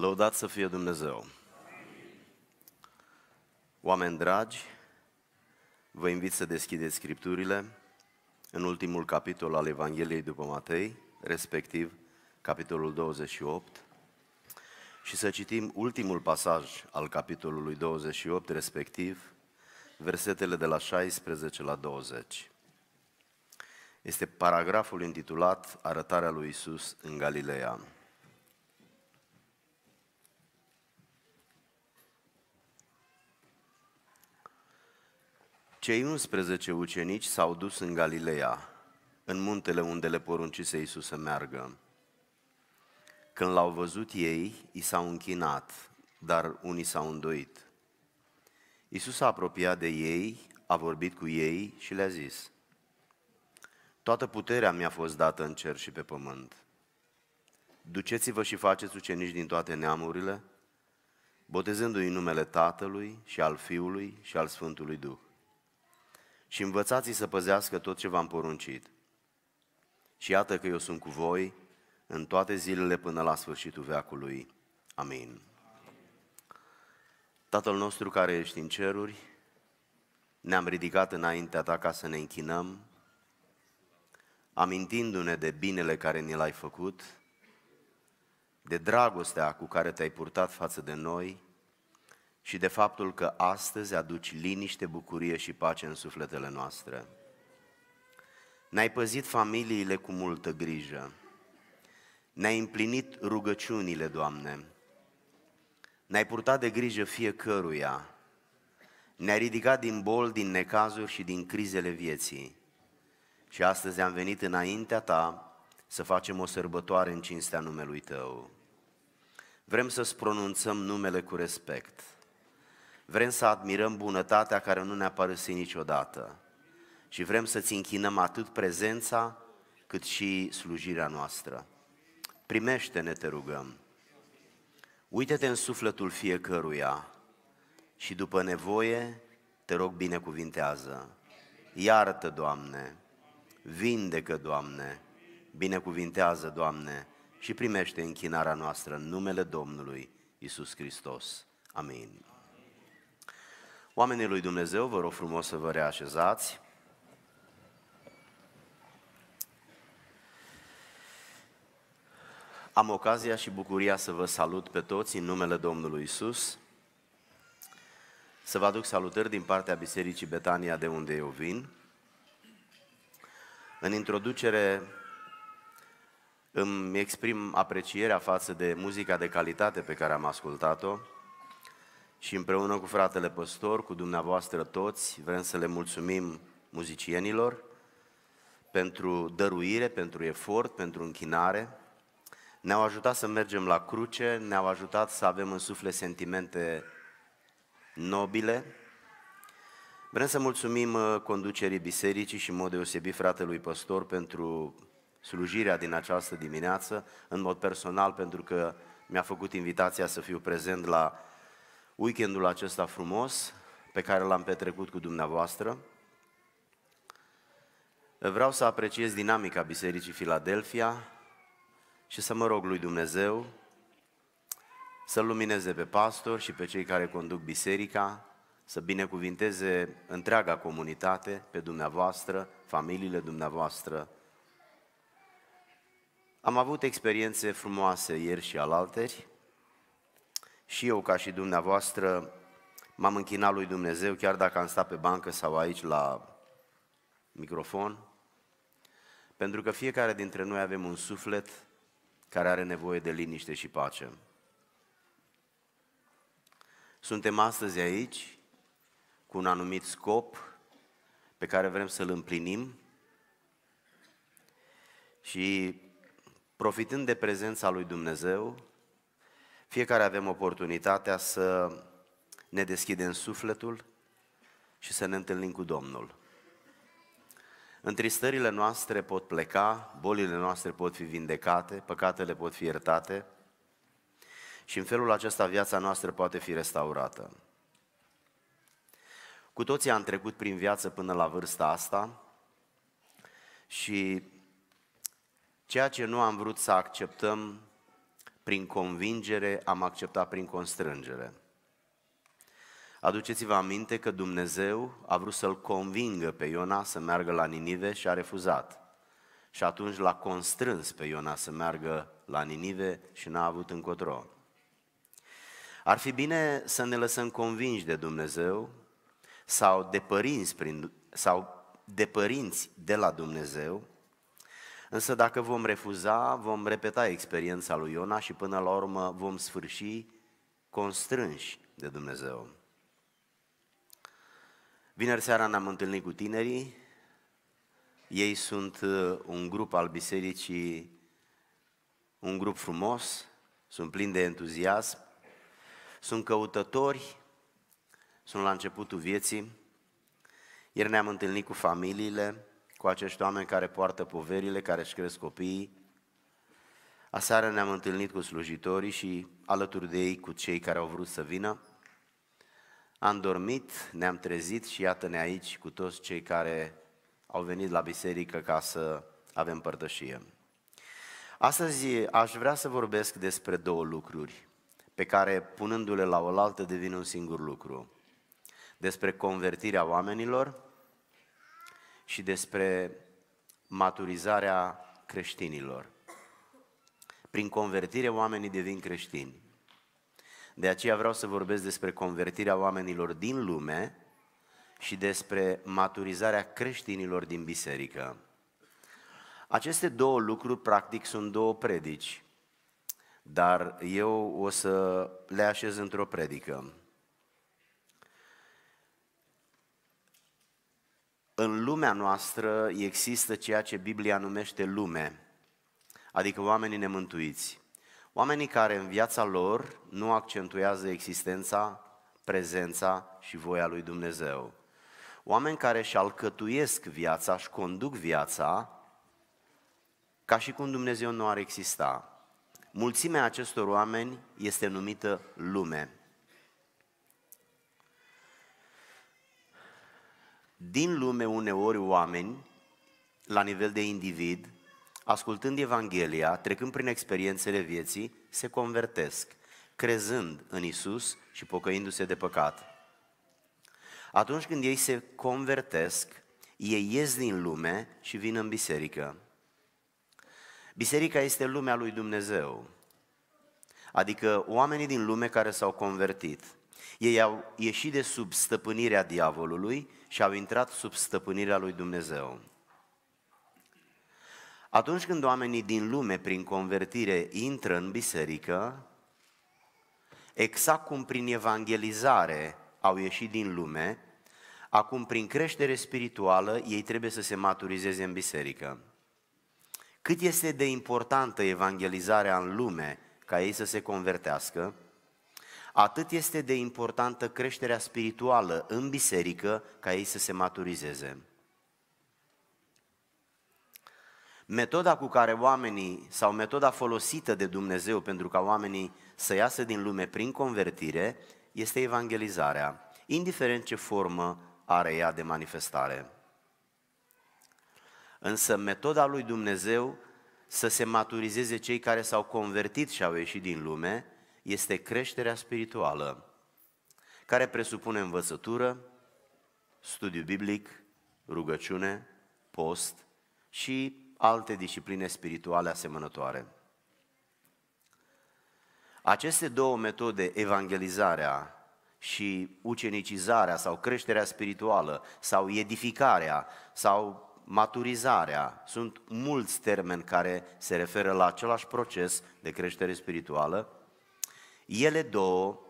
Lăudați să fie Dumnezeu! Oameni dragi, vă invit să deschideți Scripturile în ultimul capitol al Evangheliei după Matei, respectiv capitolul 28, și să citim ultimul pasaj al capitolului 28, respectiv versetele de la 16 la 20. Este paragraful intitulat Arătarea lui Isus în Galileea. Cei 11 ucenici s-au dus în Galileea, în muntele unde le poruncise Iisus să meargă. Când l-au văzut ei, i s-au închinat, dar unii s-au îndoit. Iisus s-a apropiat de ei, a vorbit cu ei și le-a zis, Toată puterea mi-a fost dată în cer și pe pământ. Duceți-vă și faceți ucenici din toate neamurile, botezându-i numele Tatălui și al Fiului și al Sfântului Duh și învățați-i să păzească tot ce v-am poruncit. Și iată că eu sunt cu voi în toate zilele până la sfârșitul veacului. Amin. Tatăl nostru care ești în ceruri, ne-am ridicat înaintea ta ca să ne închinăm, amintindu-ne de binele care ni l-ai făcut, de dragostea cu care te-ai purtat față de noi, și de faptul că astăzi aduci liniște, bucurie și pace în sufletele noastre. Ne-ai păzit familiile cu multă grijă. Ne-ai împlinit rugăciunile, Doamne. Ne-ai purtat de grijă fiecăruia. Ne-ai ridicat din bol, din necazuri și din crizele vieții. Și astăzi am venit înaintea Ta să facem o sărbătoare în cinstea numelui Tău. Vrem să-ți pronunțăm numele cu respect Vrem să admirăm bunătatea care nu ne-a părăsit niciodată și vrem să-ți închinăm atât prezența cât și slujirea noastră. Primește-ne, te rugăm. Uită-te în sufletul fiecăruia și după nevoie, te rog, binecuvintează. Iartă, Doamne, vindecă, Doamne, binecuvintează, Doamne, și primește închinarea noastră în numele Domnului Isus Hristos. Amin. Oamenii lui Dumnezeu, vă rog frumos să vă reașezați. Am ocazia și bucuria să vă salut pe toți în numele Domnului Isus. Să vă aduc salutări din partea Bisericii Betania de unde eu vin. În introducere îmi exprim aprecierea față de muzica de calitate pe care am ascultat-o, și împreună cu fratele păstor, cu dumneavoastră toți, vrem să le mulțumim muzicienilor pentru dăruire, pentru efort, pentru închinare. Ne-au ajutat să mergem la cruce, ne-au ajutat să avem în suflet sentimente nobile. Vrem să mulțumim uh, conducerii bisericii și în mod deosebit fratelui păstor pentru slujirea din această dimineață, în mod personal pentru că mi-a făcut invitația să fiu prezent la weekendul acesta frumos pe care l-am petrecut cu dumneavoastră. Vreau să apreciez dinamica Bisericii Filadelfia și să mă rog lui Dumnezeu să lumineze pe pastor și pe cei care conduc biserica, să binecuvinteze întreaga comunitate, pe dumneavoastră, familiile dumneavoastră. Am avut experiențe frumoase ieri și alalteri, și eu, ca și dumneavoastră, m-am închinat lui Dumnezeu, chiar dacă am stat pe bancă sau aici la microfon, pentru că fiecare dintre noi avem un suflet care are nevoie de liniște și pace. Suntem astăzi aici cu un anumit scop pe care vrem să-l împlinim și profitând de prezența lui Dumnezeu, fiecare avem oportunitatea să ne deschidem sufletul și să ne întâlnim cu Domnul. Întristările noastre pot pleca, bolile noastre pot fi vindecate, păcatele pot fi iertate și în felul acesta viața noastră poate fi restaurată. Cu toții am trecut prin viață până la vârsta asta și ceea ce nu am vrut să acceptăm prin convingere, am acceptat prin constrângere. Aduceți-vă aminte că Dumnezeu a vrut să-l convingă pe Iona să meargă la Ninive și a refuzat. Și atunci l-a constrâns pe Iona să meargă la Ninive și n-a avut încotro. Ar fi bine să ne lăsăm convinși de Dumnezeu sau de părinți, prin, sau de părinți de la Dumnezeu Însă dacă vom refuza, vom repeta experiența lui Iona și până la urmă vom sfârși constrânși de Dumnezeu. Vineri seara ne-am întâlnit cu tinerii. Ei sunt uh, un grup al bisericii, un grup frumos, sunt plini de entuziasm, sunt căutători, sunt la începutul vieții. Ieri ne-am întâlnit cu familiile, cu acești oameni care poartă poverile, care își cresc copiii. Aseară ne-am întâlnit cu slujitorii și alături de ei cu cei care au vrut să vină. Am dormit, ne-am trezit și iată-ne aici cu toți cei care au venit la biserică ca să avem părtășie. Astăzi aș vrea să vorbesc despre două lucruri pe care, punându-le la oaltă, devin un singur lucru. Despre convertirea oamenilor și despre maturizarea creștinilor. Prin convertire oamenii devin creștini. De aceea vreau să vorbesc despre convertirea oamenilor din lume și despre maturizarea creștinilor din biserică. Aceste două lucruri, practic, sunt două predici, dar eu o să le așez într-o predică. în lumea noastră există ceea ce Biblia numește lume, adică oamenii nemântuiți. Oamenii care în viața lor nu accentuează existența, prezența și voia lui Dumnezeu. Oameni care își alcătuiesc viața, își conduc viața ca și cum Dumnezeu nu ar exista. Mulțimea acestor oameni este numită lume. din lume uneori oameni, la nivel de individ, ascultând Evanghelia, trecând prin experiențele vieții, se convertesc, crezând în Isus și pocăindu-se de păcat. Atunci când ei se convertesc, ei ies din lume și vin în biserică. Biserica este lumea lui Dumnezeu, adică oamenii din lume care s-au convertit – ei au ieșit de sub stăpânirea diavolului și au intrat sub stăpânirea lui Dumnezeu. Atunci când oamenii din lume, prin convertire, intră în biserică, exact cum prin evangelizare au ieșit din lume, acum prin creștere spirituală ei trebuie să se maturizeze în biserică. Cât este de importantă evangelizarea în lume ca ei să se convertească, atât este de importantă creșterea spirituală în biserică ca ei să se maturizeze. Metoda cu care oamenii, sau metoda folosită de Dumnezeu pentru ca oamenii să iasă din lume prin convertire, este evangelizarea, indiferent ce formă are ea de manifestare. Însă metoda lui Dumnezeu să se maturizeze cei care s-au convertit și au ieșit din lume, este creșterea spirituală, care presupune învățătură, studiu biblic, rugăciune, post și alte discipline spirituale asemănătoare. Aceste două metode, evangelizarea și ucenicizarea sau creșterea spirituală sau edificarea sau maturizarea, sunt mulți termeni care se referă la același proces de creștere spirituală, ele două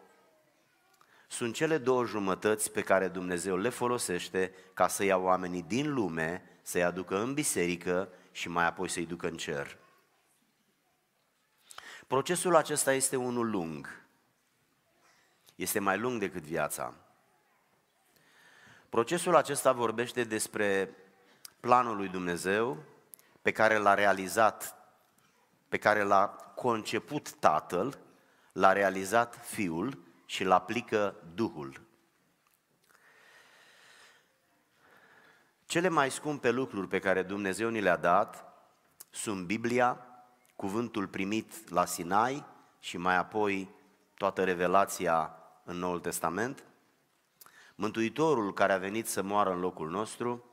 sunt cele două jumătăți pe care Dumnezeu le folosește ca să ia oamenii din lume, să-i aducă în biserică și mai apoi să-i ducă în cer. Procesul acesta este unul lung. Este mai lung decât viața. Procesul acesta vorbește despre planul lui Dumnezeu pe care l-a realizat, pe care l-a conceput Tatăl l-a realizat Fiul și îl aplică Duhul. Cele mai scumpe lucruri pe care Dumnezeu ni le-a dat sunt Biblia, cuvântul primit la Sinai și mai apoi toată revelația în Noul Testament, Mântuitorul care a venit să moară în locul nostru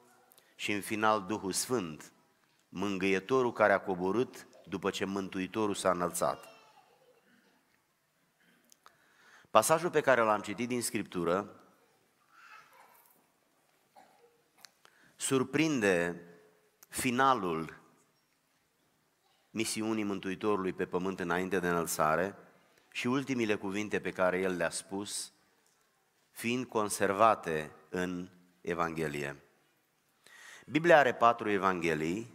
și în final Duhul Sfânt, mângâietorul care a coborât după ce Mântuitorul s-a înălțat. Pasajul pe care l-am citit din Scriptură surprinde finalul misiunii Mântuitorului pe pământ înainte de înălțare și ultimile cuvinte pe care el le-a spus, fiind conservate în Evanghelie. Biblia are patru Evanghelii,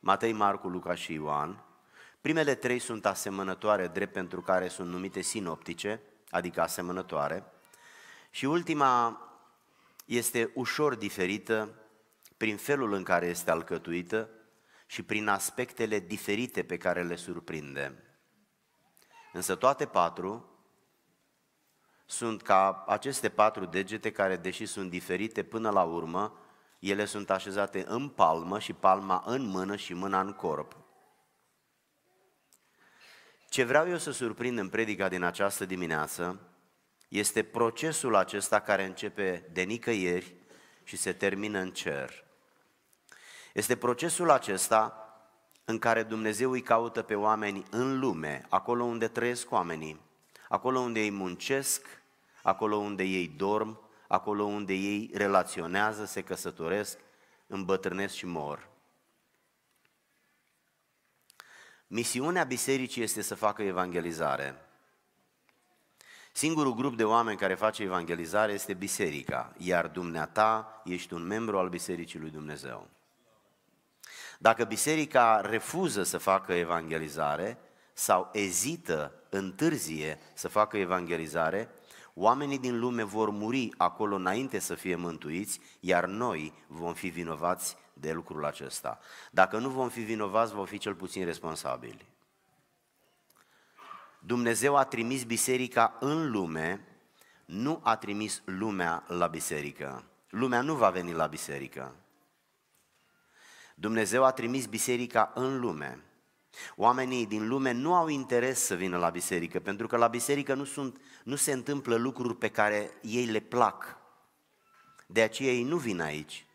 Matei, Marcu, Luca și Ioan, Primele trei sunt asemănătoare, drept pentru care sunt numite sinoptice, adică asemănătoare. Și ultima este ușor diferită prin felul în care este alcătuită și prin aspectele diferite pe care le surprinde. Însă toate patru sunt ca aceste patru degete care, deși sunt diferite până la urmă, ele sunt așezate în palmă și palma în mână și mâna în corp. Ce vreau eu să surprind în predica din această dimineață este procesul acesta care începe de nicăieri și se termină în cer. Este procesul acesta în care Dumnezeu îi caută pe oameni în lume, acolo unde trăiesc oamenii, acolo unde ei muncesc, acolo unde ei dorm, acolo unde ei relaționează, se căsătoresc, îmbătrânesc și mor. Misiunea bisericii este să facă evangelizare. Singurul grup de oameni care face evangelizare este biserica, iar dumneata ești un membru al bisericii lui Dumnezeu. Dacă biserica refuză să facă evangelizare sau ezită, întârzie să facă evangelizare, oamenii din lume vor muri acolo înainte să fie mântuiți, iar noi vom fi vinovați de lucrul acesta. Dacă nu vom fi vinovați, vom fi cel puțin responsabili. Dumnezeu a trimis biserica în lume, nu a trimis lumea la biserică. Lumea nu va veni la biserică. Dumnezeu a trimis biserica în lume. Oamenii din lume nu au interes să vină la biserică, pentru că la biserică nu, sunt, nu se întâmplă lucruri pe care ei le plac. De aceea ei nu vin aici.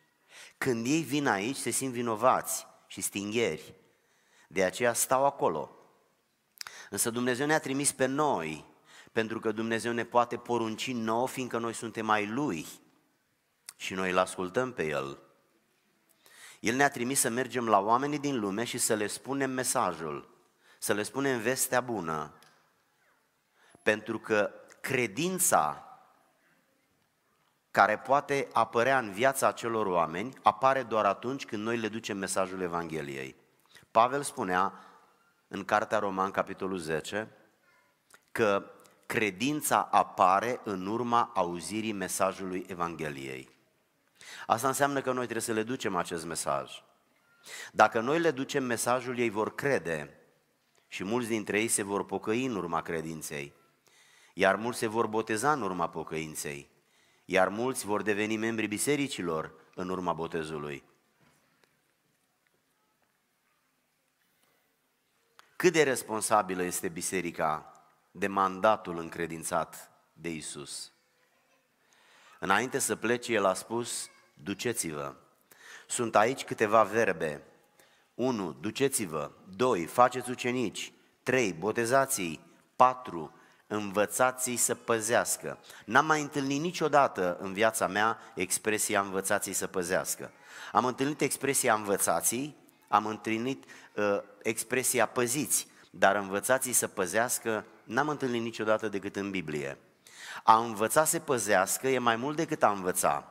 Când ei vin aici, se simt vinovați și stingheri. De aceea stau acolo. Însă Dumnezeu ne-a trimis pe noi, pentru că Dumnezeu ne poate porunci nou, fiindcă noi suntem ai Lui și noi îl ascultăm pe El. El ne-a trimis să mergem la oamenii din lume și să le spunem mesajul, să le spunem vestea bună, pentru că credința care poate apărea în viața acelor oameni, apare doar atunci când noi le ducem mesajul Evangheliei. Pavel spunea în Cartea Roman, capitolul 10, că credința apare în urma auzirii mesajului Evangheliei. Asta înseamnă că noi trebuie să le ducem acest mesaj. Dacă noi le ducem mesajul, ei vor crede și mulți dintre ei se vor pocăi în urma credinței, iar mulți se vor boteza în urma pocăinței iar mulți vor deveni membri bisericilor în urma botezului. Cât de responsabilă este biserica de mandatul încredințat de Isus? Înainte să plece, el a spus, duceți-vă. Sunt aici câteva verbe. 1. Duceți-vă. 2. Faceți ucenici. 3. Botezații. 4 învățați să păzească. N-am mai întâlnit niciodată în viața mea expresia învățați să păzească. Am întâlnit expresia învățați, am întâlnit uh, expresia păziți, dar învățați să păzească n-am întâlnit niciodată decât în Biblie. A învăța să păzească e mai mult decât a învăța.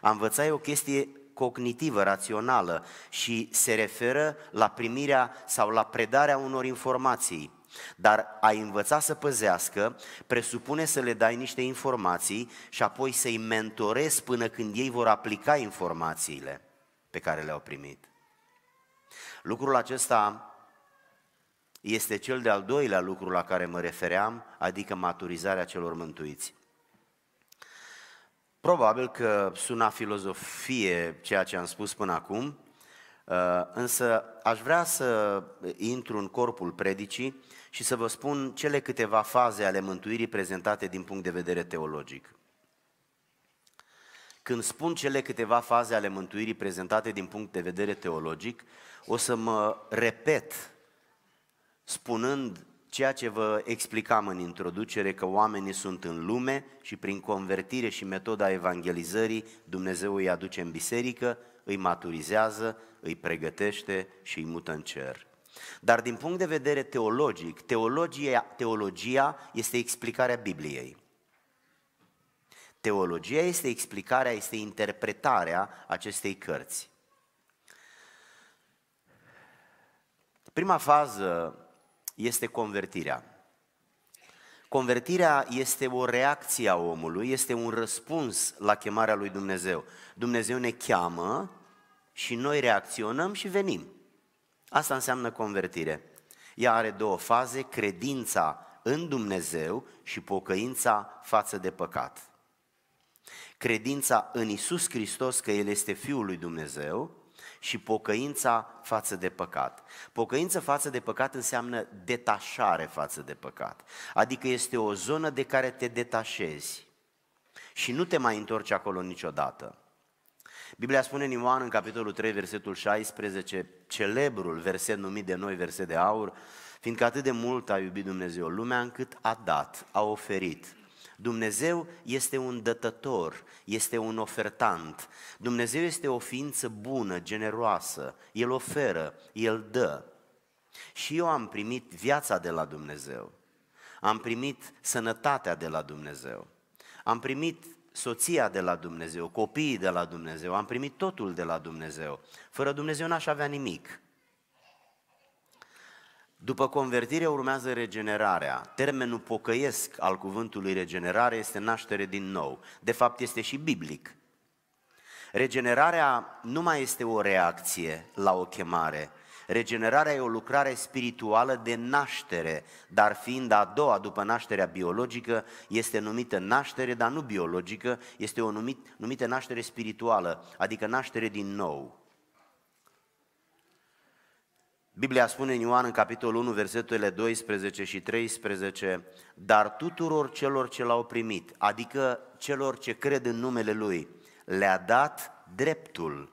A învăța e o chestie cognitivă, rațională și se referă la primirea sau la predarea unor informații. Dar a învăța să păzească presupune să le dai niște informații și apoi să-i mentorezi până când ei vor aplica informațiile pe care le-au primit. Lucrul acesta este cel de-al doilea lucru la care mă refeream, adică maturizarea celor mântuiți. Probabil că suna filozofie ceea ce am spus până acum, uh, însă aș vrea să intru în corpul predicii și să vă spun cele câteva faze ale mântuirii prezentate din punct de vedere teologic. Când spun cele câteva faze ale mântuirii prezentate din punct de vedere teologic, o să mă repet spunând ceea ce vă explicam în introducere, că oamenii sunt în lume și prin convertire și metoda evangelizării Dumnezeu îi aduce în biserică, îi maturizează, îi pregătește și îi mută în cer. Dar din punct de vedere teologic, teologia, teologia este explicarea Bibliei. Teologia este explicarea, este interpretarea acestei cărți. Prima fază este convertirea. Convertirea este o reacție a omului, este un răspuns la chemarea lui Dumnezeu. Dumnezeu ne cheamă și noi reacționăm și venim. Asta înseamnă convertire. Ea are două faze, credința în Dumnezeu și pocăința față de păcat. Credința în Isus Hristos că El este Fiul lui Dumnezeu și pocăința față de păcat. Pocăință față de păcat înseamnă detașare față de păcat, adică este o zonă de care te detașezi și nu te mai întorci acolo niciodată. Biblia spune în Ioan, în capitolul 3, versetul 16, celebrul verset numit de noi verset de aur, fiindcă atât de mult a iubit Dumnezeu lumea încât a dat, a oferit. Dumnezeu este un dătător, este un ofertant. Dumnezeu este o ființă bună, generoasă. El oferă, El dă. Și eu am primit viața de la Dumnezeu. Am primit sănătatea de la Dumnezeu. Am primit soția de la Dumnezeu, copiii de la Dumnezeu, am primit totul de la Dumnezeu. Fără Dumnezeu n-aș avea nimic. După convertire urmează regenerarea. Termenul pocăiesc al cuvântului regenerare este naștere din nou. De fapt este și biblic. Regenerarea nu mai este o reacție la o chemare, Regenerarea e o lucrare spirituală de naștere, dar fiind a doua după nașterea biologică, este numită naștere, dar nu biologică, este o numit, numită naștere spirituală, adică naștere din nou. Biblia spune în Ioan în capitolul 1, versetele 12 și 13, dar tuturor celor ce l-au primit, adică celor ce cred în numele Lui, le-a dat dreptul,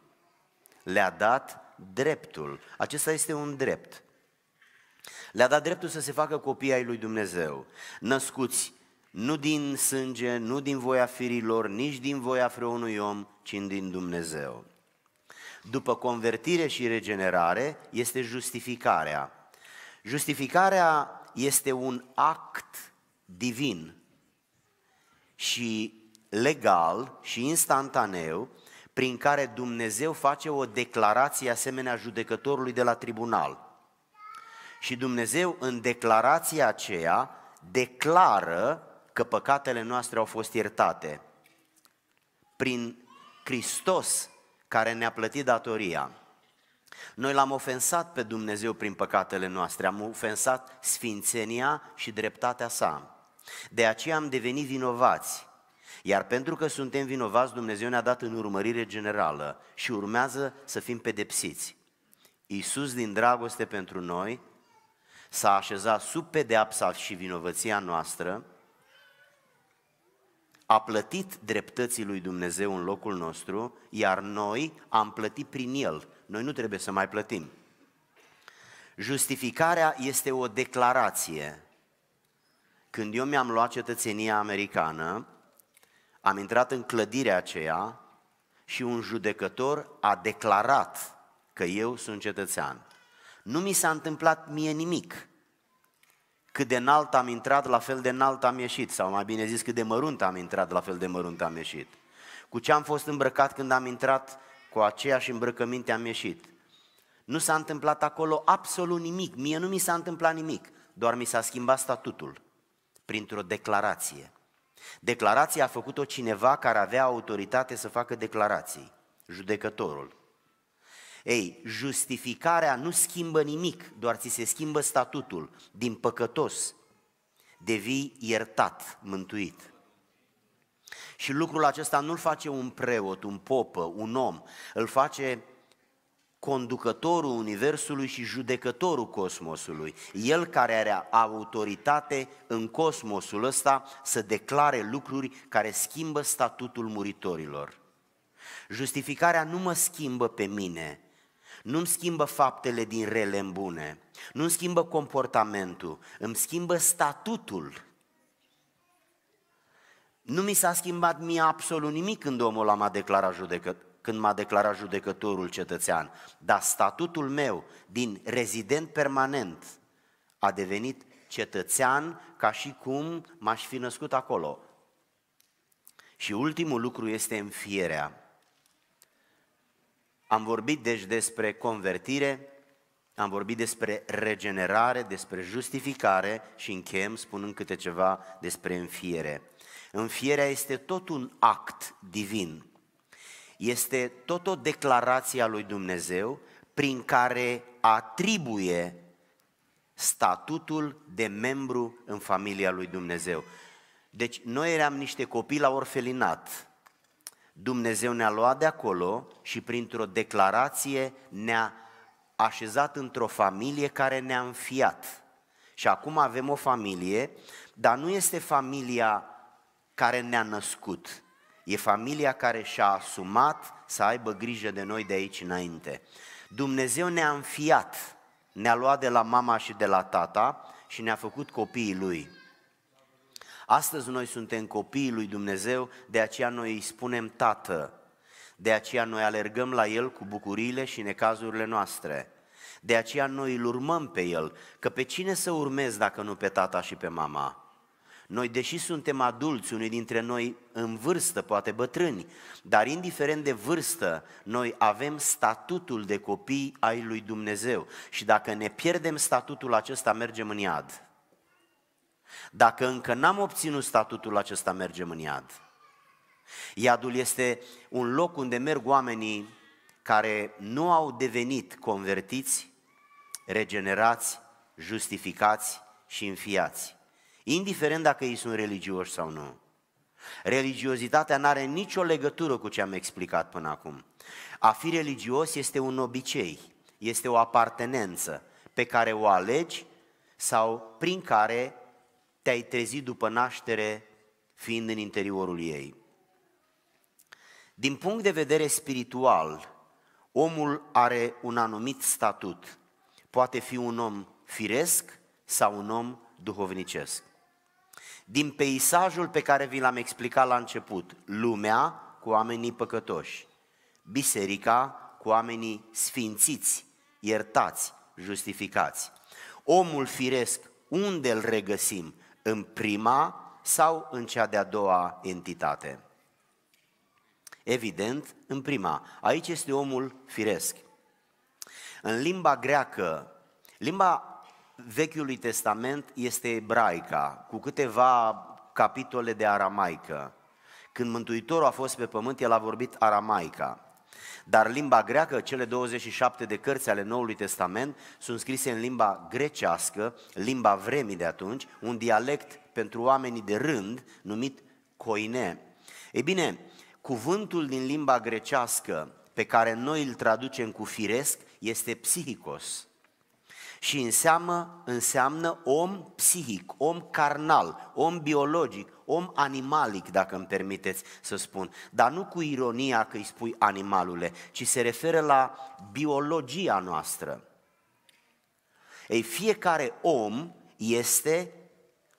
le-a dat dreptul. Acesta este un drept. Le-a dat dreptul să se facă copii ai lui Dumnezeu, născuți nu din sânge, nu din voia firilor, nici din voia vreunui om, ci din Dumnezeu. După convertire și regenerare este justificarea. Justificarea este un act divin și legal și instantaneu prin care Dumnezeu face o declarație asemenea judecătorului de la tribunal. Și Dumnezeu în declarația aceea declară că păcatele noastre au fost iertate prin Hristos care ne-a plătit datoria. Noi l-am ofensat pe Dumnezeu prin păcatele noastre, am ofensat sfințenia și dreptatea sa. De aceea am devenit vinovați iar pentru că suntem vinovați, Dumnezeu ne-a dat în urmărire generală și urmează să fim pedepsiți. Iisus din dragoste pentru noi s-a așezat sub pedeapsa și vinovăția noastră, a plătit dreptății lui Dumnezeu în locul nostru, iar noi am plătit prin El. Noi nu trebuie să mai plătim. Justificarea este o declarație. Când eu mi-am luat cetățenia americană, am intrat în clădirea aceea și un judecător a declarat că eu sunt cetățean. Nu mi s-a întâmplat mie nimic. Cât de înalt am intrat, la fel de înalt am ieșit, sau mai bine zis, cât de mărunt am intrat, la fel de mărunt am ieșit. Cu ce am fost îmbrăcat când am intrat, cu aceeași îmbrăcăminte am ieșit. Nu s-a întâmplat acolo absolut nimic, mie nu mi s-a întâmplat nimic, doar mi s-a schimbat statutul printr-o declarație. Declarația a făcut-o cineva care avea autoritate să facă declarații, judecătorul. Ei, justificarea nu schimbă nimic, doar ți se schimbă statutul. Din păcătos devii iertat, mântuit. Și lucrul acesta nu-l face un preot, un popă, un om, îl face conducătorul Universului și judecătorul Cosmosului. El care are autoritate în Cosmosul ăsta să declare lucruri care schimbă statutul muritorilor. Justificarea nu mă schimbă pe mine, nu-mi schimbă faptele din rele în bune, nu-mi schimbă comportamentul, îmi schimbă statutul. Nu mi s-a schimbat mie absolut nimic când omul l a declarat judecător când m-a declarat judecătorul cetățean, dar statutul meu din rezident permanent a devenit cetățean ca și cum m-aș fi născut acolo. Și ultimul lucru este înfierea. Am vorbit deci despre convertire, am vorbit despre regenerare, despre justificare și închem spunând câte ceva despre înfiere. Înfierea este tot un act divin este tot o declarație a lui Dumnezeu prin care atribuie statutul de membru în familia lui Dumnezeu. Deci noi eram niște copii la orfelinat. Dumnezeu ne-a luat de acolo și printr-o declarație ne-a așezat într-o familie care ne-a înfiat. Și acum avem o familie, dar nu este familia care ne-a născut, E familia care și-a asumat să aibă grijă de noi de aici înainte. Dumnezeu ne-a înfiat, ne-a luat de la mama și de la tata și ne-a făcut copiii Lui. Astăzi noi suntem copiii lui Dumnezeu, de aceea noi îi spunem Tată, de aceea noi alergăm la El cu bucuriile și necazurile noastre. De aceea noi îl urmăm pe El, că pe cine să urmezi dacă nu pe tata și pe mama? Noi, deși suntem adulți, unii dintre noi în vârstă, poate bătrâni, dar indiferent de vârstă, noi avem statutul de copii ai lui Dumnezeu. Și dacă ne pierdem statutul acesta, mergem în iad. Dacă încă n-am obținut statutul acesta, mergem în iad. Iadul este un loc unde merg oamenii care nu au devenit convertiți, regenerați, justificați și înfiați indiferent dacă ei sunt religioși sau nu. Religiozitatea nu are nicio legătură cu ce am explicat până acum. A fi religios este un obicei, este o apartenență pe care o alegi sau prin care te-ai trezit după naștere fiind în interiorul ei. Din punct de vedere spiritual, omul are un anumit statut. Poate fi un om firesc sau un om duhovnicesc din peisajul pe care vi l-am explicat la început. Lumea cu oamenii păcătoși, biserica cu oamenii sfințiți, iertați, justificați. Omul firesc, unde îl regăsim? În prima sau în cea de-a doua entitate? Evident, în prima. Aici este omul firesc. În limba greacă, limba Vechiului Testament este ebraica, cu câteva capitole de aramaică. Când Mântuitorul a fost pe pământ, el a vorbit aramaica. Dar limba greacă, cele 27 de cărți ale Noului Testament, sunt scrise în limba grecească, limba vremii de atunci, un dialect pentru oamenii de rând, numit coine. Ei bine, cuvântul din limba grecească pe care noi îl traducem cu firesc este psihicos. Și înseamnă, înseamnă om psihic, om carnal, om biologic, om animalic, dacă îmi permiteți să spun. Dar nu cu ironia că îi spui animalule, ci se referă la biologia noastră. Ei, fiecare om este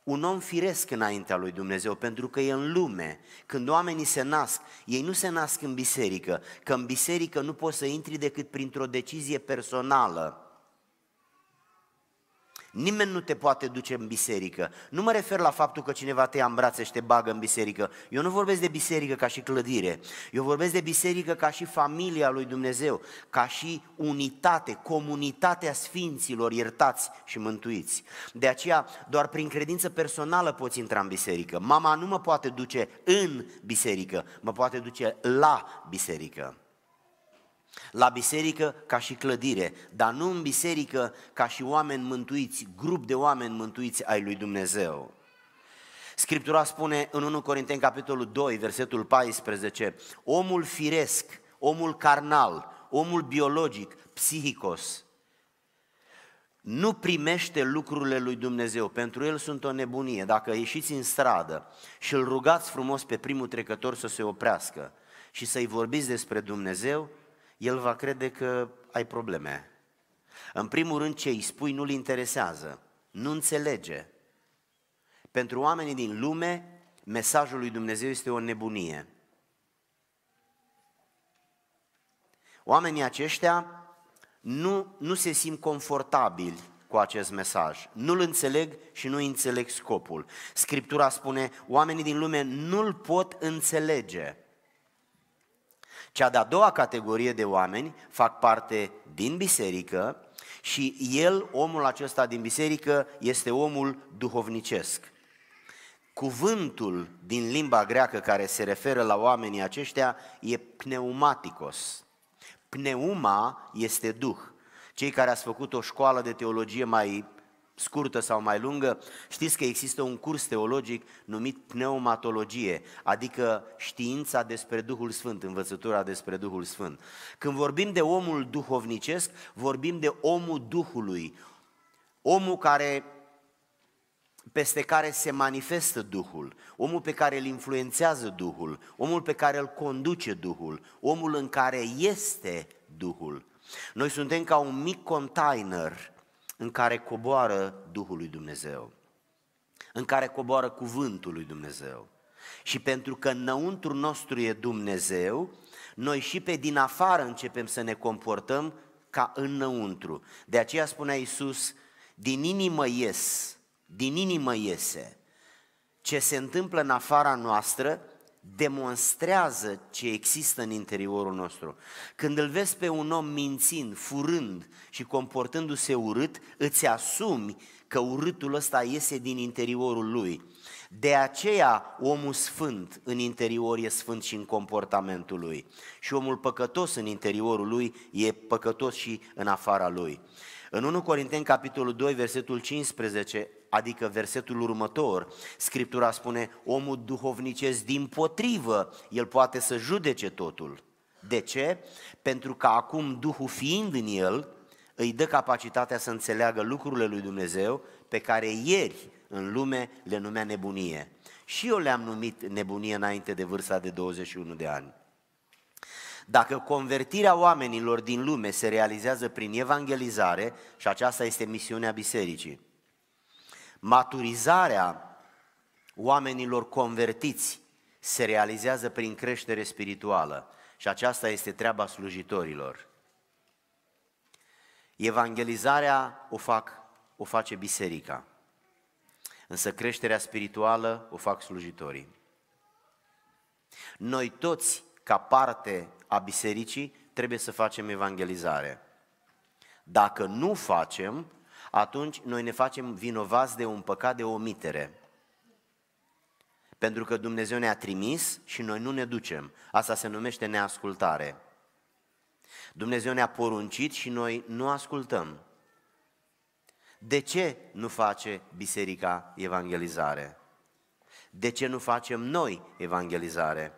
un om firesc înaintea lui Dumnezeu, pentru că e în lume. Când oamenii se nasc, ei nu se nasc în biserică, că în biserică nu poți să intri decât printr-o decizie personală. Nimeni nu te poate duce în biserică. Nu mă refer la faptul că cineva te ia în brațe și te bagă în biserică. Eu nu vorbesc de biserică ca și clădire. Eu vorbesc de biserică ca și familia lui Dumnezeu, ca și unitate, comunitatea sfinților iertați și mântuiți. De aceea, doar prin credință personală poți intra în biserică. Mama nu mă poate duce în biserică, mă poate duce la biserică. La biserică ca și clădire, dar nu în biserică ca și oameni mântuiți, grup de oameni mântuiți ai lui Dumnezeu. Scriptura spune în 1 Corinteni capitolul 2, versetul 14, omul firesc, omul carnal, omul biologic, psihicos, nu primește lucrurile lui Dumnezeu, pentru el sunt o nebunie. Dacă ieșiți în stradă și îl rugați frumos pe primul trecător să se oprească și să-i vorbiți despre Dumnezeu, el va crede că ai probleme. În primul rând, ce îi spui nu-l interesează, nu înțelege. Pentru oamenii din lume, mesajul lui Dumnezeu este o nebunie. Oamenii aceștia nu, nu se simt confortabili cu acest mesaj. Nu-l înțeleg și nu înțeleg scopul. Scriptura spune, oamenii din lume nu-l pot înțelege. Cea de-a doua categorie de oameni fac parte din biserică și el, omul acesta din biserică, este omul duhovnicesc. Cuvântul din limba greacă care se referă la oamenii aceștia e pneumaticos. Pneuma este duh. Cei care ați făcut o școală de teologie mai scurtă sau mai lungă, știți că există un curs teologic numit pneumatologie, adică știința despre Duhul Sfânt, învățătura despre Duhul Sfânt. Când vorbim de omul duhovnicesc, vorbim de omul Duhului, omul care peste care se manifestă Duhul, omul pe care îl influențează Duhul, omul pe care îl conduce Duhul, omul în care este Duhul. Noi suntem ca un mic container în care coboară Duhul lui Dumnezeu, în care coboară cuvântul lui Dumnezeu. Și pentru că înăuntru nostru e Dumnezeu, noi și pe din afară începem să ne comportăm ca înăuntru. De aceea spunea Iisus, din inimă ies, din inimă iese. Ce se întâmplă în afara noastră demonstrează ce există în interiorul nostru. Când îl vezi pe un om mințind, furând și comportându-se urât, îți asumi că urâtul ăsta iese din interiorul lui. De aceea omul sfânt în interior e sfânt și în comportamentul lui. Și omul păcătos în interiorul lui e păcătos și în afara lui. În 1 Corinteni capitolul 2 versetul 15 adică versetul următor, Scriptura spune, omul duhovnicesc din potrivă, el poate să judece totul. De ce? Pentru că acum Duhul fiind în el, îi dă capacitatea să înțeleagă lucrurile lui Dumnezeu pe care ieri în lume le numea nebunie. Și eu le-am numit nebunie înainte de vârsta de 21 de ani. Dacă convertirea oamenilor din lume se realizează prin evangelizare, și aceasta este misiunea bisericii, Maturizarea oamenilor convertiți se realizează prin creștere spirituală și aceasta este treaba slujitorilor. Evangelizarea o, fac, o face biserica, însă creșterea spirituală o fac slujitorii. Noi toți, ca parte a bisericii, trebuie să facem evangelizare. Dacă nu facem, atunci noi ne facem vinovați de un păcat de omitere. Pentru că Dumnezeu ne-a trimis și noi nu ne ducem. Asta se numește neascultare. Dumnezeu ne-a poruncit și noi nu ascultăm. De ce nu face biserica evangelizare? De ce nu facem noi evangelizare?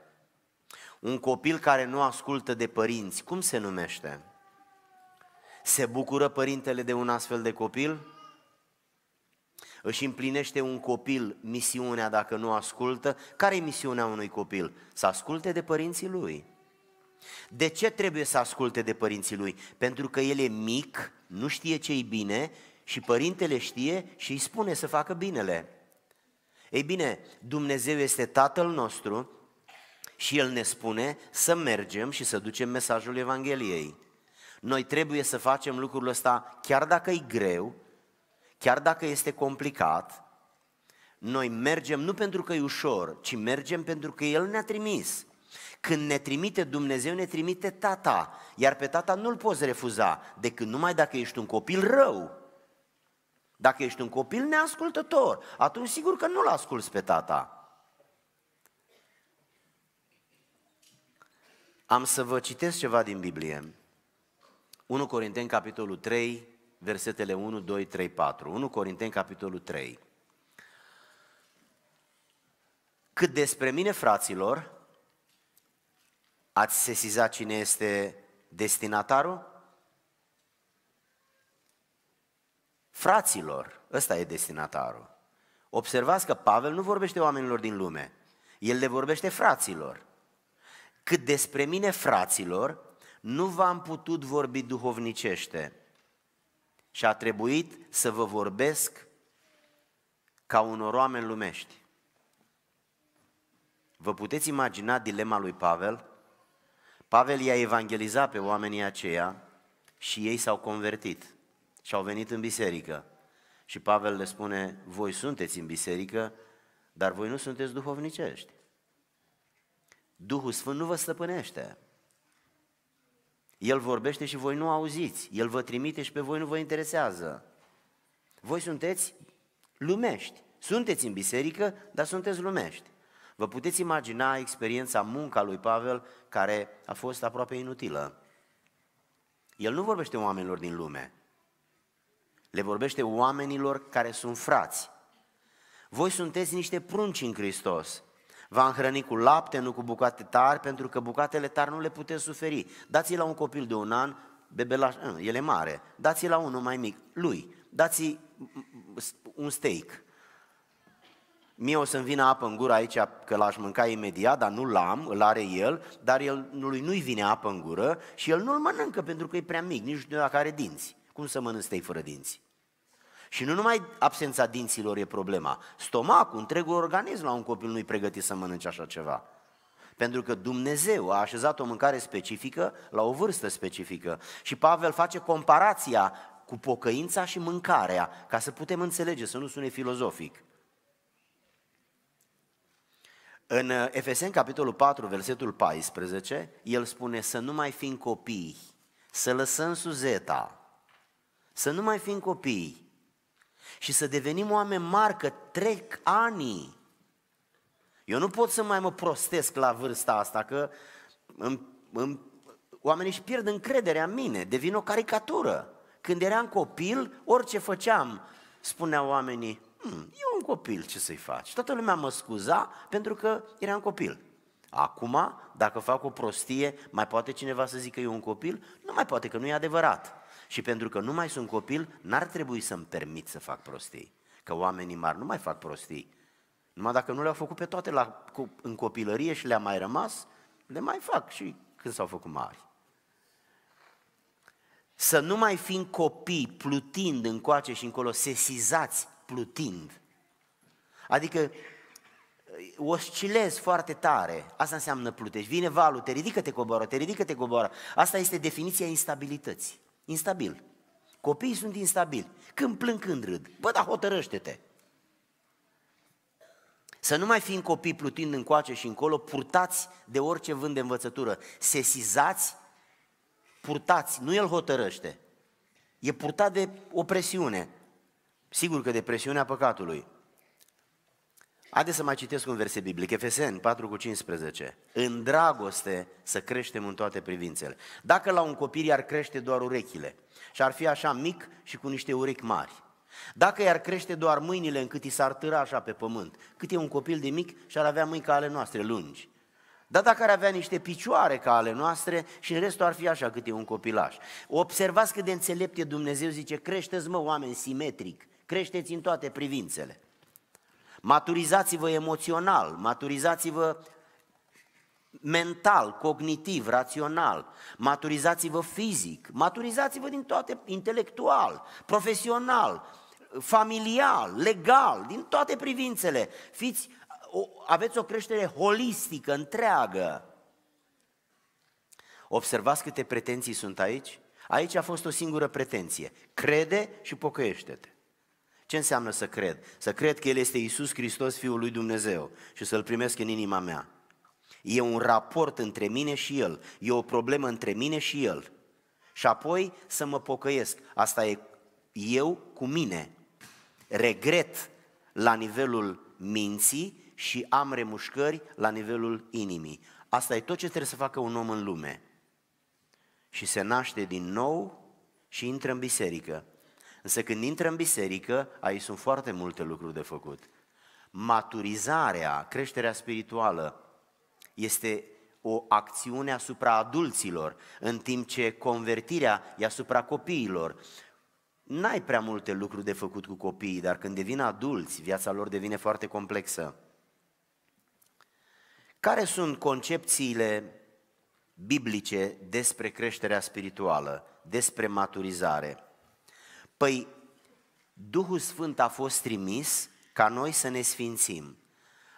Un copil care nu ascultă de părinți, cum se numește? Se bucură părintele de un astfel de copil? Își împlinește un copil misiunea dacă nu ascultă? Care e misiunea unui copil? Să asculte de părinții lui. De ce trebuie să asculte de părinții lui? Pentru că el e mic, nu știe ce e bine și părintele știe și îi spune să facă binele. Ei bine, Dumnezeu este Tatăl nostru și El ne spune să mergem și să ducem mesajul Evangheliei. Noi trebuie să facem lucrul ăsta chiar dacă e greu, chiar dacă este complicat. Noi mergem nu pentru că e ușor, ci mergem pentru că El ne-a trimis. Când ne trimite Dumnezeu, ne trimite tata, iar pe tata nu-l poți refuza, decât numai dacă ești un copil rău. Dacă ești un copil neascultător, atunci sigur că nu-l asculți pe tata. Am să vă citesc ceva din Biblie. 1 Corinteni, capitolul 3, versetele 1, 2, 3, 4. 1 Corinteni, capitolul 3. Cât despre mine, fraților, ați sesizat cine este destinatarul? Fraților, ăsta e destinatarul. Observați că Pavel nu vorbește oamenilor din lume, el le vorbește fraților. Cât despre mine, fraților, nu v-am putut vorbi duhovnicește și a trebuit să vă vorbesc ca unor oameni lumești. Vă puteți imagina dilema lui Pavel? Pavel i-a evangelizat pe oamenii aceia și ei s-au convertit și au venit în biserică. Și Pavel le spune, voi sunteți în biserică, dar voi nu sunteți duhovnicești. Duhul Sfânt nu vă stăpânește. El vorbește și voi nu auziți, El vă trimite și pe voi nu vă interesează. Voi sunteți lumești, sunteți în biserică, dar sunteți lumești. Vă puteți imagina experiența, munca lui Pavel, care a fost aproape inutilă. El nu vorbește oamenilor din lume, le vorbește oamenilor care sunt frați. Voi sunteți niște prunci în Hristos, va înhrăni cu lapte, nu cu bucate tari, pentru că bucatele tari nu le puteți suferi. Dați-i la un copil de un an, bebelaș, ă, el e mare, dați-i la unul mai mic, lui, dați-i un steak. Mie o să-mi vină apă în gură aici că l-aș mânca imediat, dar nu l-am, îl are el, dar el, lui nu-i vine apă în gură și el nu-l mănâncă pentru că e prea mic, nici nu dacă are dinți. Cum să mănânc steak fără dinți? Și nu numai absența dinților e problema, stomacul, întregul organism la un copil nu-i pregătit să mănânce așa ceva. Pentru că Dumnezeu a așezat o mâncare specifică la o vârstă specifică. Și Pavel face comparația cu pocăința și mâncarea, ca să putem înțelege, să nu sune filozofic. În uh, Efeseni, capitolul 4, versetul 14, el spune să nu mai fim copii, să lăsăm suzeta, să nu mai fim copii, și să devenim oameni mari, că trec anii. Eu nu pot să mai mă prostesc la vârsta asta, că îmi, îmi, oamenii își pierd încrederea în mine, devin o caricatură. Când eram copil, orice făceam, spuneau oamenii, hm, eu un copil, ce să-i faci? Toată lumea mă scuza pentru că eram copil. Acum, dacă fac o prostie, mai poate cineva să zică eu un copil? Nu mai poate, că nu e adevărat. Și pentru că nu mai sunt copil, n-ar trebui să-mi permit să fac prostii. Că oamenii mari nu mai fac prostii. Numai dacă nu le-au făcut pe toate la, în copilărie și le-a mai rămas, le mai fac și când s-au făcut mari. Să nu mai fim copii plutind încoace și încolo, sesizați plutind. Adică oscilezi foarte tare, asta înseamnă plutești. Vine valul, te ridică, te coboară, te ridică, te coboară. Asta este definiția instabilității. Instabil. Copiii sunt instabili. Când plâng, când râd. Bă, dar hotărăște-te. Să nu mai fim copii plutind încoace și încolo, purtați de orice vânt de învățătură. Sesizați, purtați, nu el hotărăște. E purtat de o presiune. Sigur că de presiunea păcatului. Haideți să mai citesc un verset biblic, Efeseni 4 cu 15. În dragoste să creștem în toate privințele. Dacă la un copil i-ar crește doar urechile și ar fi așa mic și cu niște urechi mari, dacă i-ar crește doar mâinile încât i s-ar târa așa pe pământ, cât e un copil de mic și ar avea mâini ca ale noastre lungi, dar dacă ar avea niște picioare ca ale noastre și în restul ar fi așa cât e un copilaș. Observați cât de înțelept e Dumnezeu, zice, creșteți mă oameni simetric, creșteți în toate privințele. Maturizați-vă emoțional, maturizați-vă mental, cognitiv, rațional, maturizați-vă fizic, maturizați-vă din toate, intelectual, profesional, familial, legal, din toate privințele. Fiți, o, aveți o creștere holistică, întreagă. Observați câte pretenții sunt aici? Aici a fost o singură pretenție. Crede și pocăiește-te. Ce înseamnă să cred? Să cred că El este Isus Hristos, Fiul lui Dumnezeu și să-L primesc în inima mea. E un raport între mine și El, e o problemă între mine și El. Și apoi să mă pocăiesc. Asta e eu cu mine. Regret la nivelul minții și am remușcări la nivelul inimii. Asta e tot ce trebuie să facă un om în lume. Și se naște din nou și intră în biserică. Însă când intră în biserică, aici sunt foarte multe lucruri de făcut. Maturizarea, creșterea spirituală, este o acțiune asupra adulților, în timp ce convertirea e asupra copiilor. N-ai prea multe lucruri de făcut cu copiii, dar când devin adulți, viața lor devine foarte complexă. Care sunt concepțiile biblice despre creșterea spirituală, despre maturizare? Păi, Duhul Sfânt a fost trimis ca noi să ne sfințim.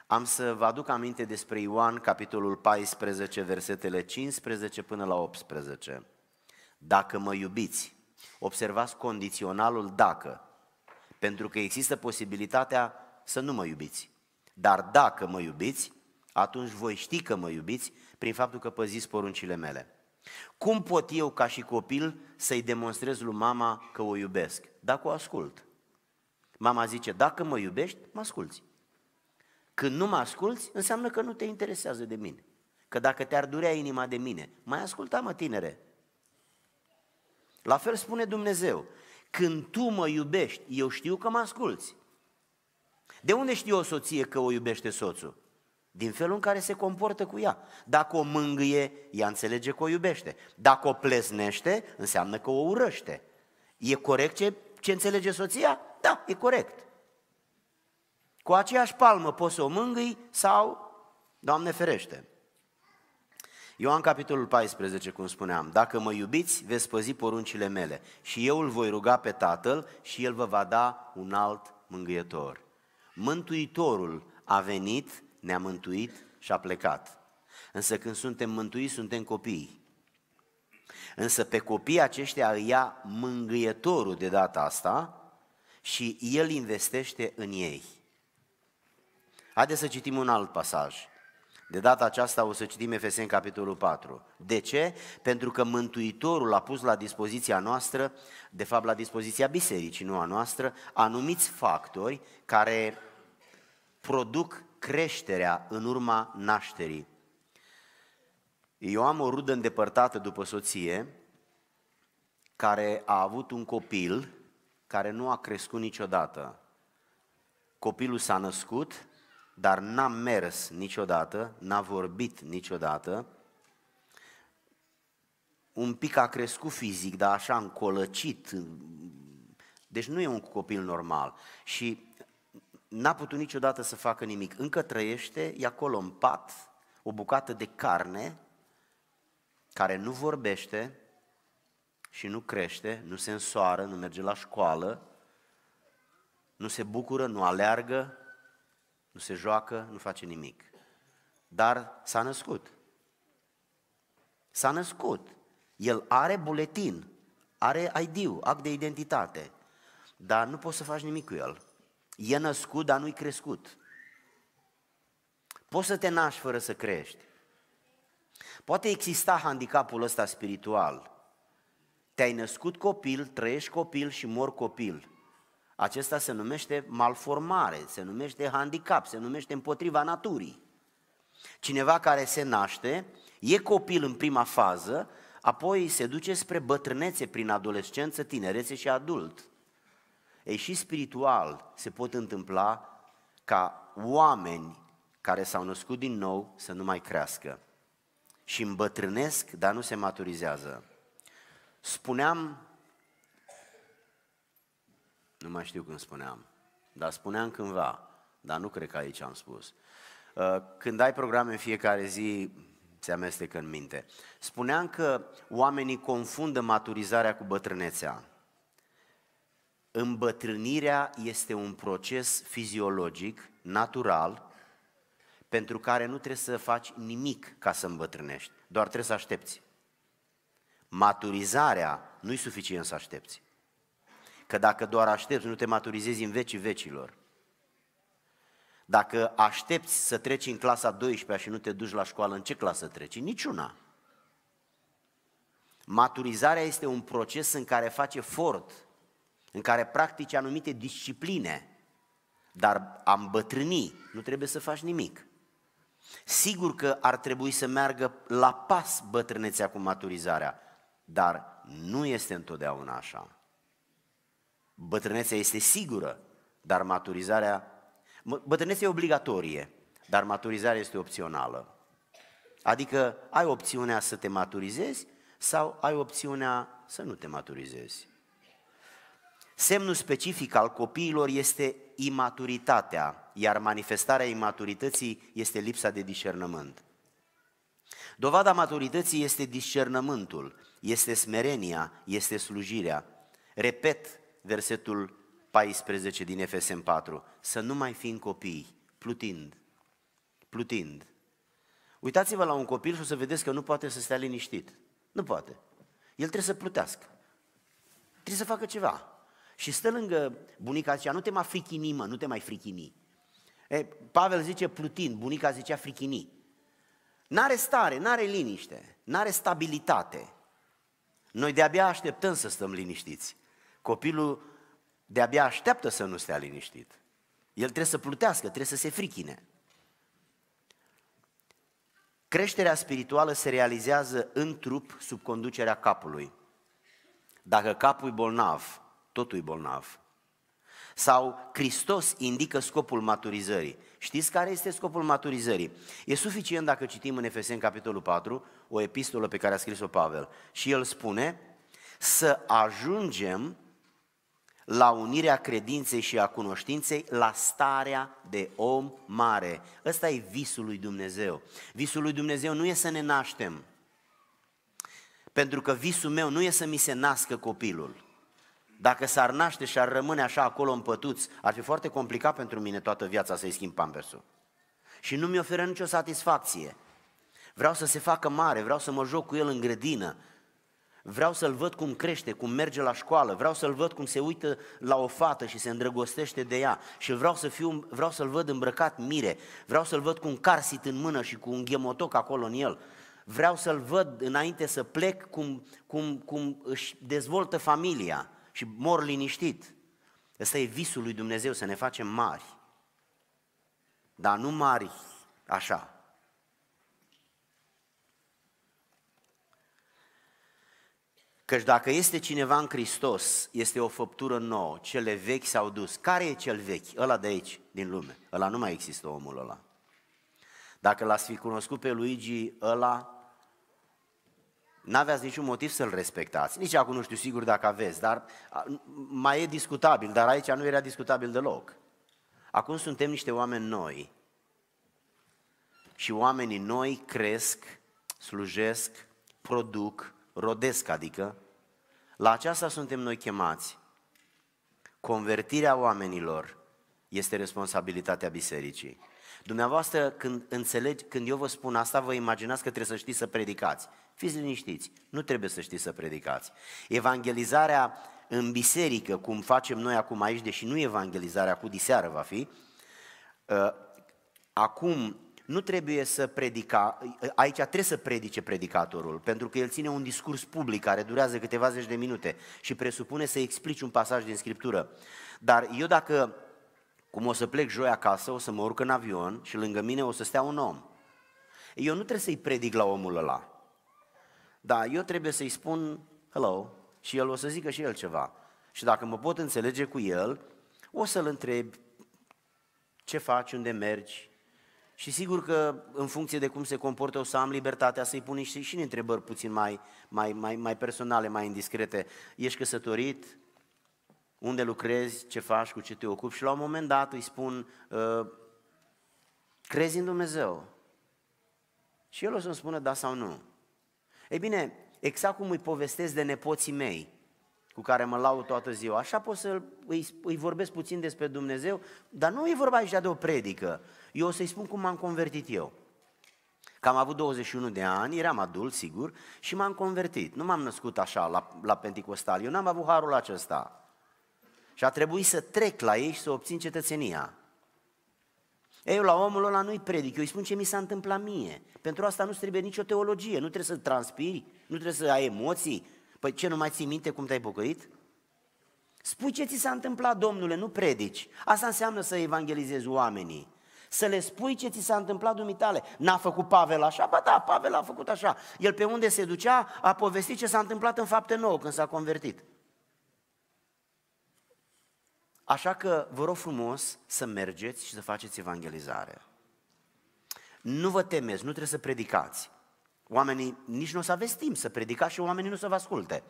Am să vă aduc aminte despre Ioan, capitolul 14, versetele 15 până la 18. Dacă mă iubiți, observați condiționalul dacă, pentru că există posibilitatea să nu mă iubiți. Dar dacă mă iubiți, atunci voi ști că mă iubiți prin faptul că păziți poruncile mele. Cum pot eu, ca și copil, să-i demonstrez lui mama că o iubesc? Dacă o ascult. Mama zice, dacă mă iubești, mă asculți. Când nu mă asculți, înseamnă că nu te interesează de mine. Că dacă te-ar durea inima de mine, mai asculta mă tinere. La fel spune Dumnezeu, când tu mă iubești, eu știu că mă asculți. De unde știu o soție că o iubește soțul? din felul în care se comportă cu ea. Dacă o mângâie, ea înțelege că o iubește. Dacă o pleznește, înseamnă că o urăște. E corect ce, ce înțelege soția? Da, e corect. Cu aceeași palmă poți să o mângâi sau, Doamne ferește. Ioan capitolul 14, cum spuneam, dacă mă iubiți, veți păzi poruncile mele și eu îl voi ruga pe Tatăl și el vă va da un alt mângâietor. Mântuitorul a venit ne-a mântuit și a plecat. Însă când suntem mântuiți, suntem copii. Însă pe copii aceștia îi ia mângâietorul de data asta și el investește în ei. Haideți să citim un alt pasaj. De data aceasta o să citim Efeseni capitolul 4. De ce? Pentru că Mântuitorul a pus la dispoziția noastră, de fapt la dispoziția bisericii, nu a noastră, anumiți factori care produc creșterea în urma nașterii. Eu am o rudă îndepărtată după soție care a avut un copil care nu a crescut niciodată. Copilul s-a născut, dar n-a mers niciodată, n-a vorbit niciodată. Un pic a crescut fizic, dar așa încolăcit. Deci nu e un copil normal. Și n-a putut niciodată să facă nimic. Încă trăiește, e acolo în pat, o bucată de carne care nu vorbește și nu crește, nu se însoară, nu merge la școală, nu se bucură, nu aleargă, nu se joacă, nu face nimic. Dar s-a născut. S-a născut. El are buletin, are ID-ul, act de identitate, dar nu poți să faci nimic cu el. E născut, dar nu-i crescut. Poți să te naști fără să crești. Poate exista handicapul ăsta spiritual. Te-ai născut copil, trăiești copil și mor copil. Acesta se numește malformare, se numește handicap, se numește împotriva naturii. Cineva care se naște, e copil în prima fază, apoi se duce spre bătrânețe prin adolescență, tinerețe și adult. Ei și spiritual se pot întâmpla ca oameni care s-au născut din nou să nu mai crească și îmbătrânesc, dar nu se maturizează. Spuneam, nu mai știu când spuneam, dar spuneam cândva, dar nu cred că aici am spus. Uh, când ai programe în fiecare zi, se amestecă în minte. Spuneam că oamenii confundă maturizarea cu bătrânețea. Îmbătrânirea este un proces fiziologic, natural, pentru care nu trebuie să faci nimic ca să îmbătrânești, doar trebuie să aștepți. Maturizarea nu e suficient să aștepți. Că dacă doar aștepți, nu te maturizezi în vecii vecilor. Dacă aștepți să treci în clasa 12 și nu te duci la școală, în ce clasă treci? Niciuna. Maturizarea este un proces în care faci efort în care practici anumite discipline, dar a îmbătrâni nu trebuie să faci nimic. Sigur că ar trebui să meargă la pas bătrânețea cu maturizarea, dar nu este întotdeauna așa. Bătrânețea este sigură, dar maturizarea... Bătrânețea e obligatorie, dar maturizarea este opțională. Adică ai opțiunea să te maturizezi sau ai opțiunea să nu te maturizezi. Semnul specific al copiilor este imaturitatea, iar manifestarea imaturității este lipsa de discernământ. Dovada maturității este discernământul, este smerenia, este slujirea. Repet versetul 14 din Efesem 4, să nu mai fim copii, plutind, plutind. Uitați-vă la un copil și o să vedeți că nu poate să stea liniștit. Nu poate. El trebuie să plutească. Trebuie să facă ceva. Și stă lângă bunica, zicea, nu te mai frichini, mă, nu te mai frichini. E, Pavel zice plutind, bunica zicea frichini. N-are stare, n-are liniște, n-are stabilitate. Noi de-abia așteptăm să stăm liniștiți. Copilul de-abia așteaptă să nu stea liniștit. El trebuie să plutească, trebuie să se frichine. Creșterea spirituală se realizează în trup sub conducerea capului. Dacă capul e bolnav, totul e bolnav. Sau Hristos indică scopul maturizării. Știți care este scopul maturizării? E suficient dacă citim în Efeseni capitolul 4 o epistolă pe care a scris-o Pavel și el spune să ajungem la unirea credinței și a cunoștinței, la starea de om mare. Ăsta e visul lui Dumnezeu. Visul lui Dumnezeu nu e să ne naștem, pentru că visul meu nu e să mi se nască copilul. Dacă s-ar naște și ar rămâne așa acolo în pătuț, ar fi foarte complicat pentru mine toată viața să-i schimb pampersul. Și nu mi oferă nicio satisfacție. Vreau să se facă mare, vreau să mă joc cu el în grădină, vreau să-l văd cum crește, cum merge la școală, vreau să-l văd cum se uită la o fată și se îndrăgostește de ea și vreau, să fiu, vreau să-l văd îmbrăcat mire, vreau să-l văd cu un carsit în mână și cu un ghemotoc acolo în el, vreau să-l văd înainte să plec cum, cum, cum își dezvoltă familia – și mor liniștit. Ăsta e visul lui Dumnezeu, să ne facem mari. Dar nu mari așa. Căci dacă este cineva în Hristos, este o făptură nouă, cele vechi s-au dus. Care e cel vechi? Ăla de aici, din lume. Ăla nu mai există omul ăla. Dacă l-ați fi cunoscut pe Luigi, ăla n-aveați niciun motiv să-l respectați. Nici acum nu știu sigur dacă aveți, dar mai e discutabil, dar aici nu era discutabil deloc. Acum suntem niște oameni noi și oamenii noi cresc, slujesc, produc, rodesc, adică la aceasta suntem noi chemați. Convertirea oamenilor este responsabilitatea bisericii. Dumneavoastră, când, înțelegi, când eu vă spun asta, vă imaginați că trebuie să știți să predicați. Fiți liniștiți, nu trebuie să știți să predicați. Evangelizarea în biserică, cum facem noi acum aici, deși nu evangelizarea cu diseară va fi, ă, acum nu trebuie să predica, aici trebuie să predice predicatorul, pentru că el ține un discurs public care durează câteva zeci de minute și presupune să explici un pasaj din Scriptură. Dar eu dacă, cum o să plec joi acasă, o să mă urc în avion și lângă mine o să stea un om. Eu nu trebuie să-i predic la omul ăla. Da, eu trebuie să-i spun hello și el o să zică și el ceva. Și dacă mă pot înțelege cu el, o să-l întreb ce faci, unde mergi. Și sigur că în funcție de cum se comportă o să am libertatea să-i pun niște și întrebări puțin mai, mai, mai, mai personale, mai indiscrete. Ești căsătorit? Unde lucrezi? Ce faci? Cu ce te ocupi? Și la un moment dat îi spun, uh, crezi în Dumnezeu? Și el o să-mi spună da sau nu. Ei bine, exact cum îi povestesc de nepoții mei, cu care mă lau toată ziua, așa pot să îi, îi vorbesc puțin despre Dumnezeu, dar nu e vorba aici de o predică. Eu o să-i spun cum m-am convertit eu. Că am avut 21 de ani, eram adult, sigur, și m-am convertit. Nu m-am născut așa la, la Pentecostal, eu n-am avut harul acesta. Și a trebuit să trec la ei și să obțin cetățenia. Eu la omul ăla nu-i predic, eu îi spun ce mi s-a întâmplat mie. Pentru asta nu trebuie nicio teologie, nu trebuie să transpiri, nu trebuie să ai emoții. Păi ce, nu mai ții minte cum te-ai pocăit? Spui ce ți s-a întâmplat, Domnule, nu predici. Asta înseamnă să evangelizezi oamenii. Să le spui ce ți s-a întâmplat dumitale. N-a făcut Pavel așa? Ba da, Pavel a făcut așa. El pe unde se ducea a povestit ce s-a întâmplat în fapte nouă când s-a convertit. Așa că vă rog frumos să mergeți și să faceți evangelizare. Nu vă temeți, nu trebuie să predicați. Oamenii nici nu o să aveți timp să predicați și oamenii nu o să vă asculte.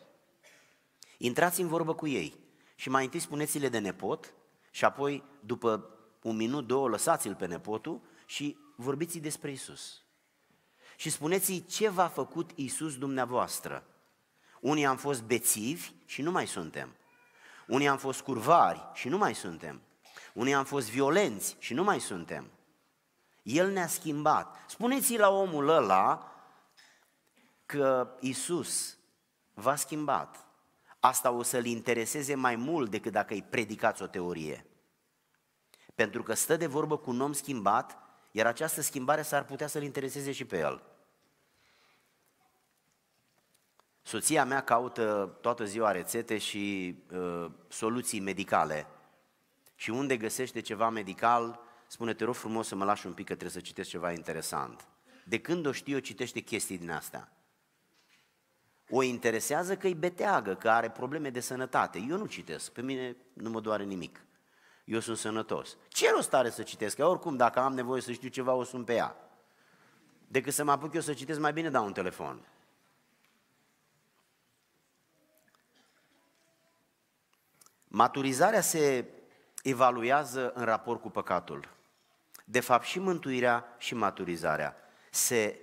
Intrați în vorbă cu ei și mai întâi spuneți-le de nepot și apoi, după un minut, două, lăsați-l pe nepotul și vorbiți despre Isus. Și spuneți-i ce v-a făcut Isus dumneavoastră. Unii am fost bețivi și nu mai suntem. Unii am fost curvari și nu mai suntem. Unii am fost violenți și nu mai suntem. El ne-a schimbat. Spuneți-i la omul ăla că Isus v-a schimbat. Asta o să-l intereseze mai mult decât dacă îi predicați o teorie. Pentru că stă de vorbă cu un om schimbat, iar această schimbare s-ar putea să-l intereseze și pe el. Soția mea caută toată ziua rețete și uh, soluții medicale. Și unde găsește ceva medical, spune, te rog frumos să mă lași un pic că trebuie să citesc ceva interesant. De când o știu, citește chestii din astea. O interesează că e beteagă, că are probleme de sănătate. Eu nu citesc, pe mine nu mă doare nimic. Eu sunt sănătos. Ce rost are să citesc? Eu, oricum, dacă am nevoie să știu ceva, o sunt pe ea. Decât să mă apuc eu să citesc, mai bine dau un telefon. Maturizarea se evaluează în raport cu păcatul. De fapt, și mântuirea și maturizarea se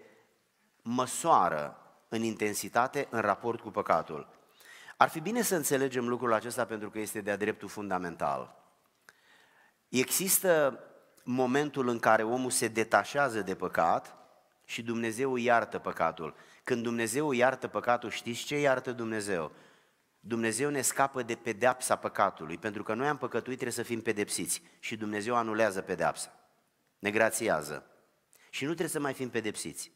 măsoară în intensitate în raport cu păcatul. Ar fi bine să înțelegem lucrul acesta pentru că este de-a dreptul fundamental. Există momentul în care omul se detașează de păcat și Dumnezeu iartă păcatul. Când Dumnezeu iartă păcatul, știți ce iartă Dumnezeu? Dumnezeu ne scapă de pedeapsa păcatului, pentru că noi am păcătuit, trebuie să fim pedepsiți și Dumnezeu anulează pedeapsa, ne grațiază și nu trebuie să mai fim pedepsiți.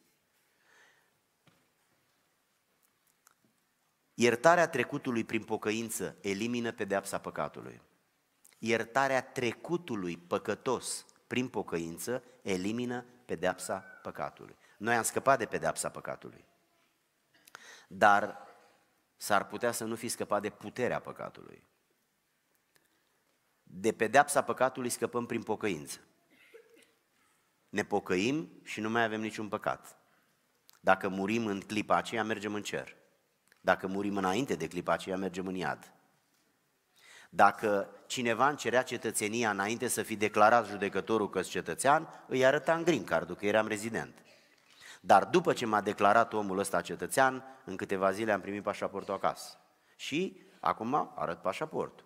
Iertarea trecutului prin pocăință elimină pedeapsa păcatului. Iertarea trecutului păcătos prin pocăință elimină pedeapsa păcatului. Noi am scăpat de pedeapsa păcatului. Dar s-ar putea să nu fi scăpat de puterea păcatului. De pedeapsa păcatului scăpăm prin pocăință. Ne pocăim și nu mai avem niciun păcat. Dacă murim în clipa aceea, mergem în cer. Dacă murim înainte de clipa aceea, mergem în iad. Dacă cineva încerea cetățenia înainte să fi declarat judecătorul că cetățean, îi arăta în green card că eram rezident. Dar după ce m-a declarat omul ăsta cetățean, în câteva zile am primit pașaportul acasă. Și acum arăt pașaportul.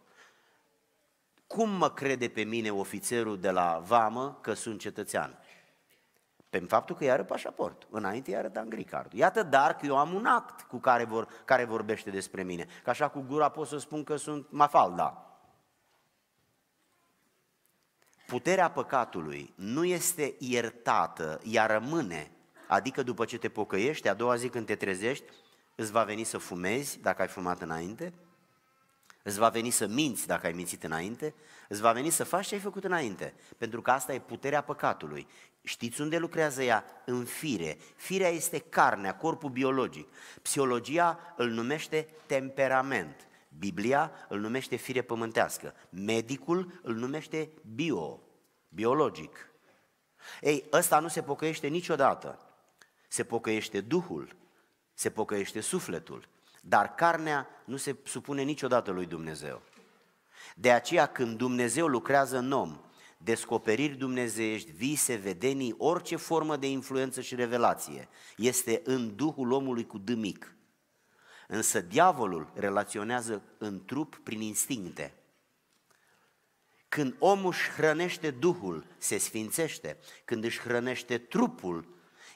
Cum mă crede pe mine ofițerul de la vamă că sunt cetățean? Pe faptul că i-arăt pașaportul. Înainte i-arăt în gri Iată dar că eu am un act cu care, vor, care vorbește despre mine. Că așa cu gura pot să spun că sunt mafalda. Puterea păcatului nu este iertată, ea rămâne Adică după ce te pocăiești, a doua zi când te trezești, îți va veni să fumezi dacă ai fumat înainte, îți va veni să minți dacă ai mințit înainte, îți va veni să faci ce ai făcut înainte, pentru că asta e puterea păcatului. Știți unde lucrează ea? În fire. Firea este carnea, corpul biologic. Psihologia îl numește temperament. Biblia îl numește fire pământească. Medicul îl numește bio, biologic. Ei, ăsta nu se pocăiește niciodată se pocăiește Duhul, se pocăiește sufletul, dar carnea nu se supune niciodată lui Dumnezeu. De aceea când Dumnezeu lucrează în om, descoperiri dumnezeiești, vise, vedenii, orice formă de influență și revelație este în Duhul omului cu dâmic. Însă diavolul relaționează în trup prin instincte. Când omul își hrănește Duhul, se sfințește. Când își hrănește trupul,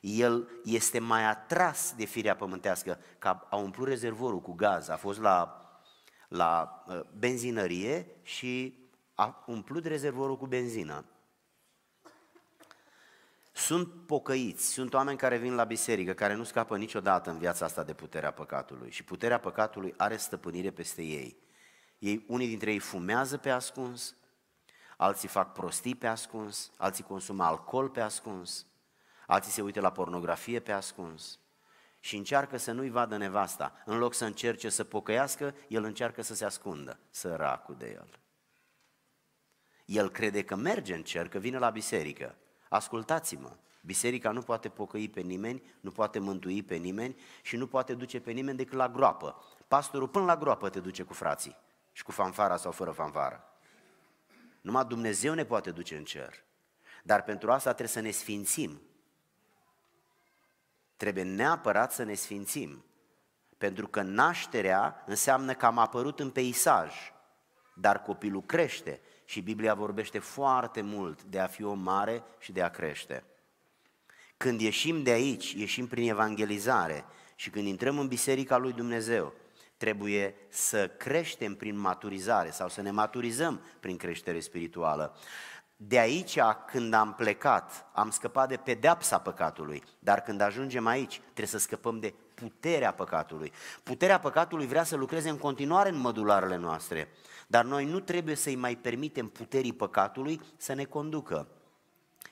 el este mai atras de firea pământească, că a umplut rezervorul cu gaz, a fost la, la uh, benzinărie și a umplut rezervorul cu benzină. Sunt pocăiți, sunt oameni care vin la biserică, care nu scapă niciodată în viața asta de puterea păcatului și puterea păcatului are stăpânire peste ei. ei unii dintre ei fumează pe ascuns, alții fac prostii pe ascuns, alții consumă alcool pe ascuns, Alții se uită la pornografie pe ascuns și încearcă să nu-i vadă nevasta. În loc să încerce să pocăiască, el încearcă să se ascundă, săracul de el. El crede că merge în cer, că vine la biserică. Ascultați-mă, biserica nu poate pocăi pe nimeni, nu poate mântui pe nimeni și nu poate duce pe nimeni decât la groapă. Pastorul până la groapă te duce cu frații și cu fanfara sau fără fanfară. Numai Dumnezeu ne poate duce în cer. Dar pentru asta trebuie să ne sfințim, Trebuie neapărat să ne sfințim, pentru că nașterea înseamnă că am apărut în peisaj, dar copilul crește și Biblia vorbește foarte mult de a fi o mare și de a crește. Când ieșim de aici, ieșim prin evangelizare și când intrăm în biserica lui Dumnezeu, trebuie să creștem prin maturizare sau să ne maturizăm prin creștere spirituală. De aici, când am plecat, am scăpat de pedeapsa păcatului, dar când ajungem aici, trebuie să scăpăm de puterea păcatului. Puterea păcatului vrea să lucreze în continuare în mădularele noastre, dar noi nu trebuie să-i mai permitem puterii păcatului să ne conducă.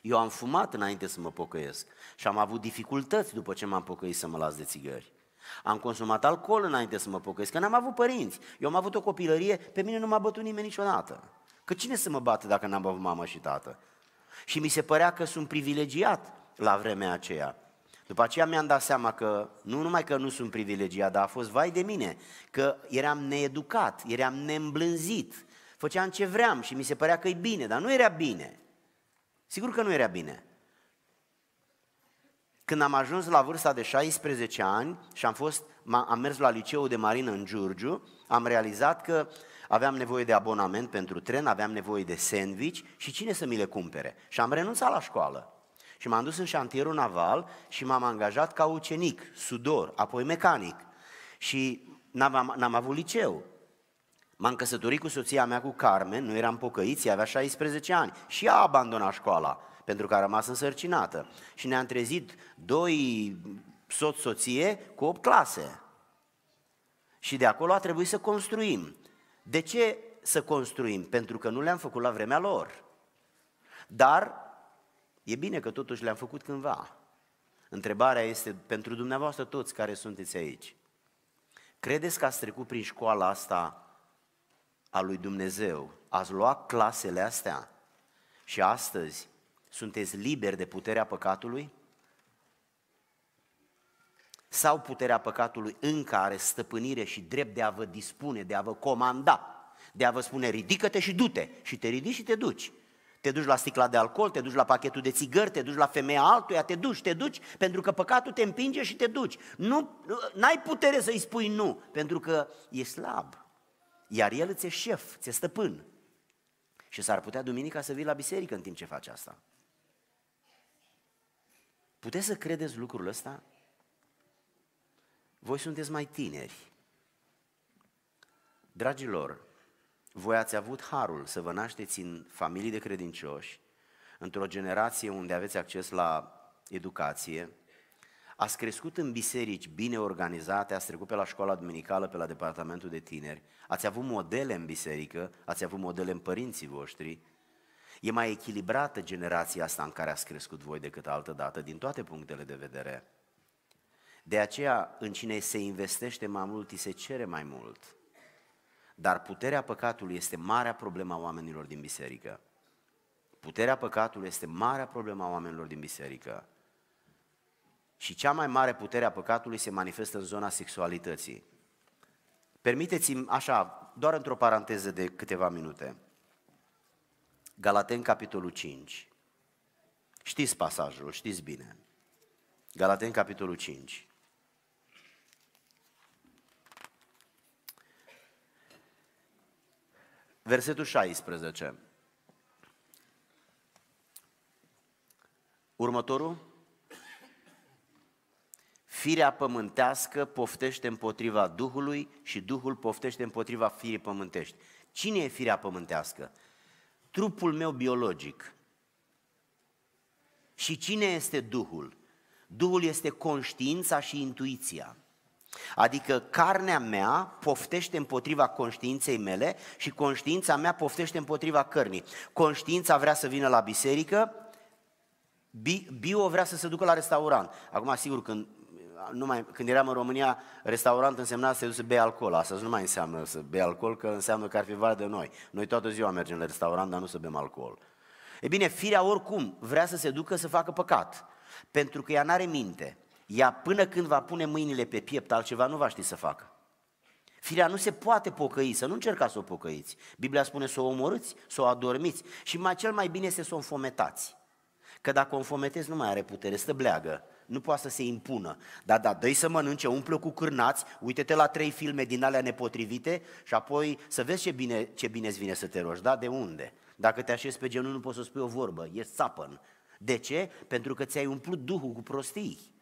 Eu am fumat înainte să mă pocăiesc și am avut dificultăți după ce m-am pocăit să mă las de țigări. Am consumat alcool înainte să mă pocăiesc, că n-am avut părinți. Eu am avut o copilărie, pe mine nu m-a bătut nimeni niciodată. Că cine să mă bată dacă n-am avut mamă și tată? Și mi se părea că sunt privilegiat la vremea aceea. După aceea mi-am dat seama că nu numai că nu sunt privilegiat, dar a fost vai de mine, că eram needucat, eram neîmblânzit, făceam ce vreau și mi se părea că e bine, dar nu era bine. Sigur că nu era bine. Când am ajuns la vârsta de 16 ani și am, fost, am mers la liceul de marină în Giurgiu, am realizat că uh, aveam nevoie de abonament pentru tren, aveam nevoie de sandwich și cine să mi le cumpere? Și am renunțat la școală. Și m-am dus în șantierul naval și m-am angajat ca ucenic, sudor, apoi mecanic. Și n-am, n-am avut liceu. M-am căsătorit cu soția mea cu Carmen, nu eram pocăiți, avea 16 ani și ea a abandonat școala pentru că a rămas însărcinată. Și ne-am trezit doi soț-soție cu 8 clase. Și de acolo a trebuit să construim. De ce să construim? Pentru că nu le-am făcut la vremea lor. Dar e bine că totuși le-am făcut cândva. Întrebarea este pentru dumneavoastră toți care sunteți aici. Credeți că ați trecut prin școala asta a lui Dumnezeu? Ați luat clasele astea? Și astăzi sunteți liberi de puterea păcatului? sau puterea păcatului în care stăpânire și drept de a vă dispune, de a vă comanda, de a vă spune ridică-te și du-te și te ridici și te duci. Te duci la sticla de alcool, te duci la pachetul de țigări, te duci la femeia altuia, te duci, te duci, pentru că păcatul te împinge și te duci. Nu, n-ai putere să-i spui nu, pentru că e slab. Iar el îți e șef, ți-e stăpân. Și s-ar putea duminica să vii la biserică în timp ce faci asta. Puteți să credeți lucrul ăsta? Voi sunteți mai tineri. Dragilor, voi ați avut harul să vă nașteți în familii de credincioși, într-o generație unde aveți acces la educație, ați crescut în biserici bine organizate, ați trecut pe la școala duminicală, pe la departamentul de tineri, ați avut modele în biserică, ați avut modele în părinții voștri, e mai echilibrată generația asta în care ați crescut voi decât altă dată, din toate punctele de vedere. De aceea, în cine se investește mai mult, îi se cere mai mult. Dar puterea păcatului este marea problema oamenilor din biserică. Puterea păcatului este marea problema oamenilor din biserică. Și cea mai mare putere a păcatului se manifestă în zona sexualității. Permiteți-mi, așa, doar într-o paranteză de câteva minute. Galaten, capitolul 5. Știți pasajul, știți bine. Galaten, capitolul 5. Versetul 16. Următorul. Firea pământească poftește împotriva Duhului și Duhul poftește împotriva firii pământești. Cine e firea pământească? Trupul meu biologic. Și cine este Duhul? Duhul este conștiința și intuiția. Adică carnea mea poftește împotriva conștiinței mele și conștiința mea poftește împotriva cărnii. Conștiința vrea să vină la biserică, bio vrea să se ducă la restaurant. Acum, sigur, când, numai, când eram în România, restaurant însemna să te să bei alcool. Asta nu mai înseamnă să bei alcool, că înseamnă că ar fi vară de noi. Noi toată ziua mergem la restaurant, dar nu să bem alcool. E bine, firea oricum vrea să se ducă să facă păcat, pentru că ea n-are minte. Ea până când va pune mâinile pe piept, altceva nu va ști să facă. Firea nu se poate pocăi, să nu încercați să o pocăiți. Biblia spune să o omorâți, să o adormiți și mai cel mai bine este să o înfometați. Că dacă o înfometezi nu mai are putere, stă bleagă, nu poate să se impună. Dar da, dă să mănânce, umplă cu cârnați, uite-te la trei filme din alea nepotrivite și apoi să vezi ce bine, ce bine îți vine să te rogi, da, de unde? Dacă te așezi pe genunchi nu poți să spui o vorbă, e țapăn. De ce? Pentru că ți-ai umplut duhul cu prostii.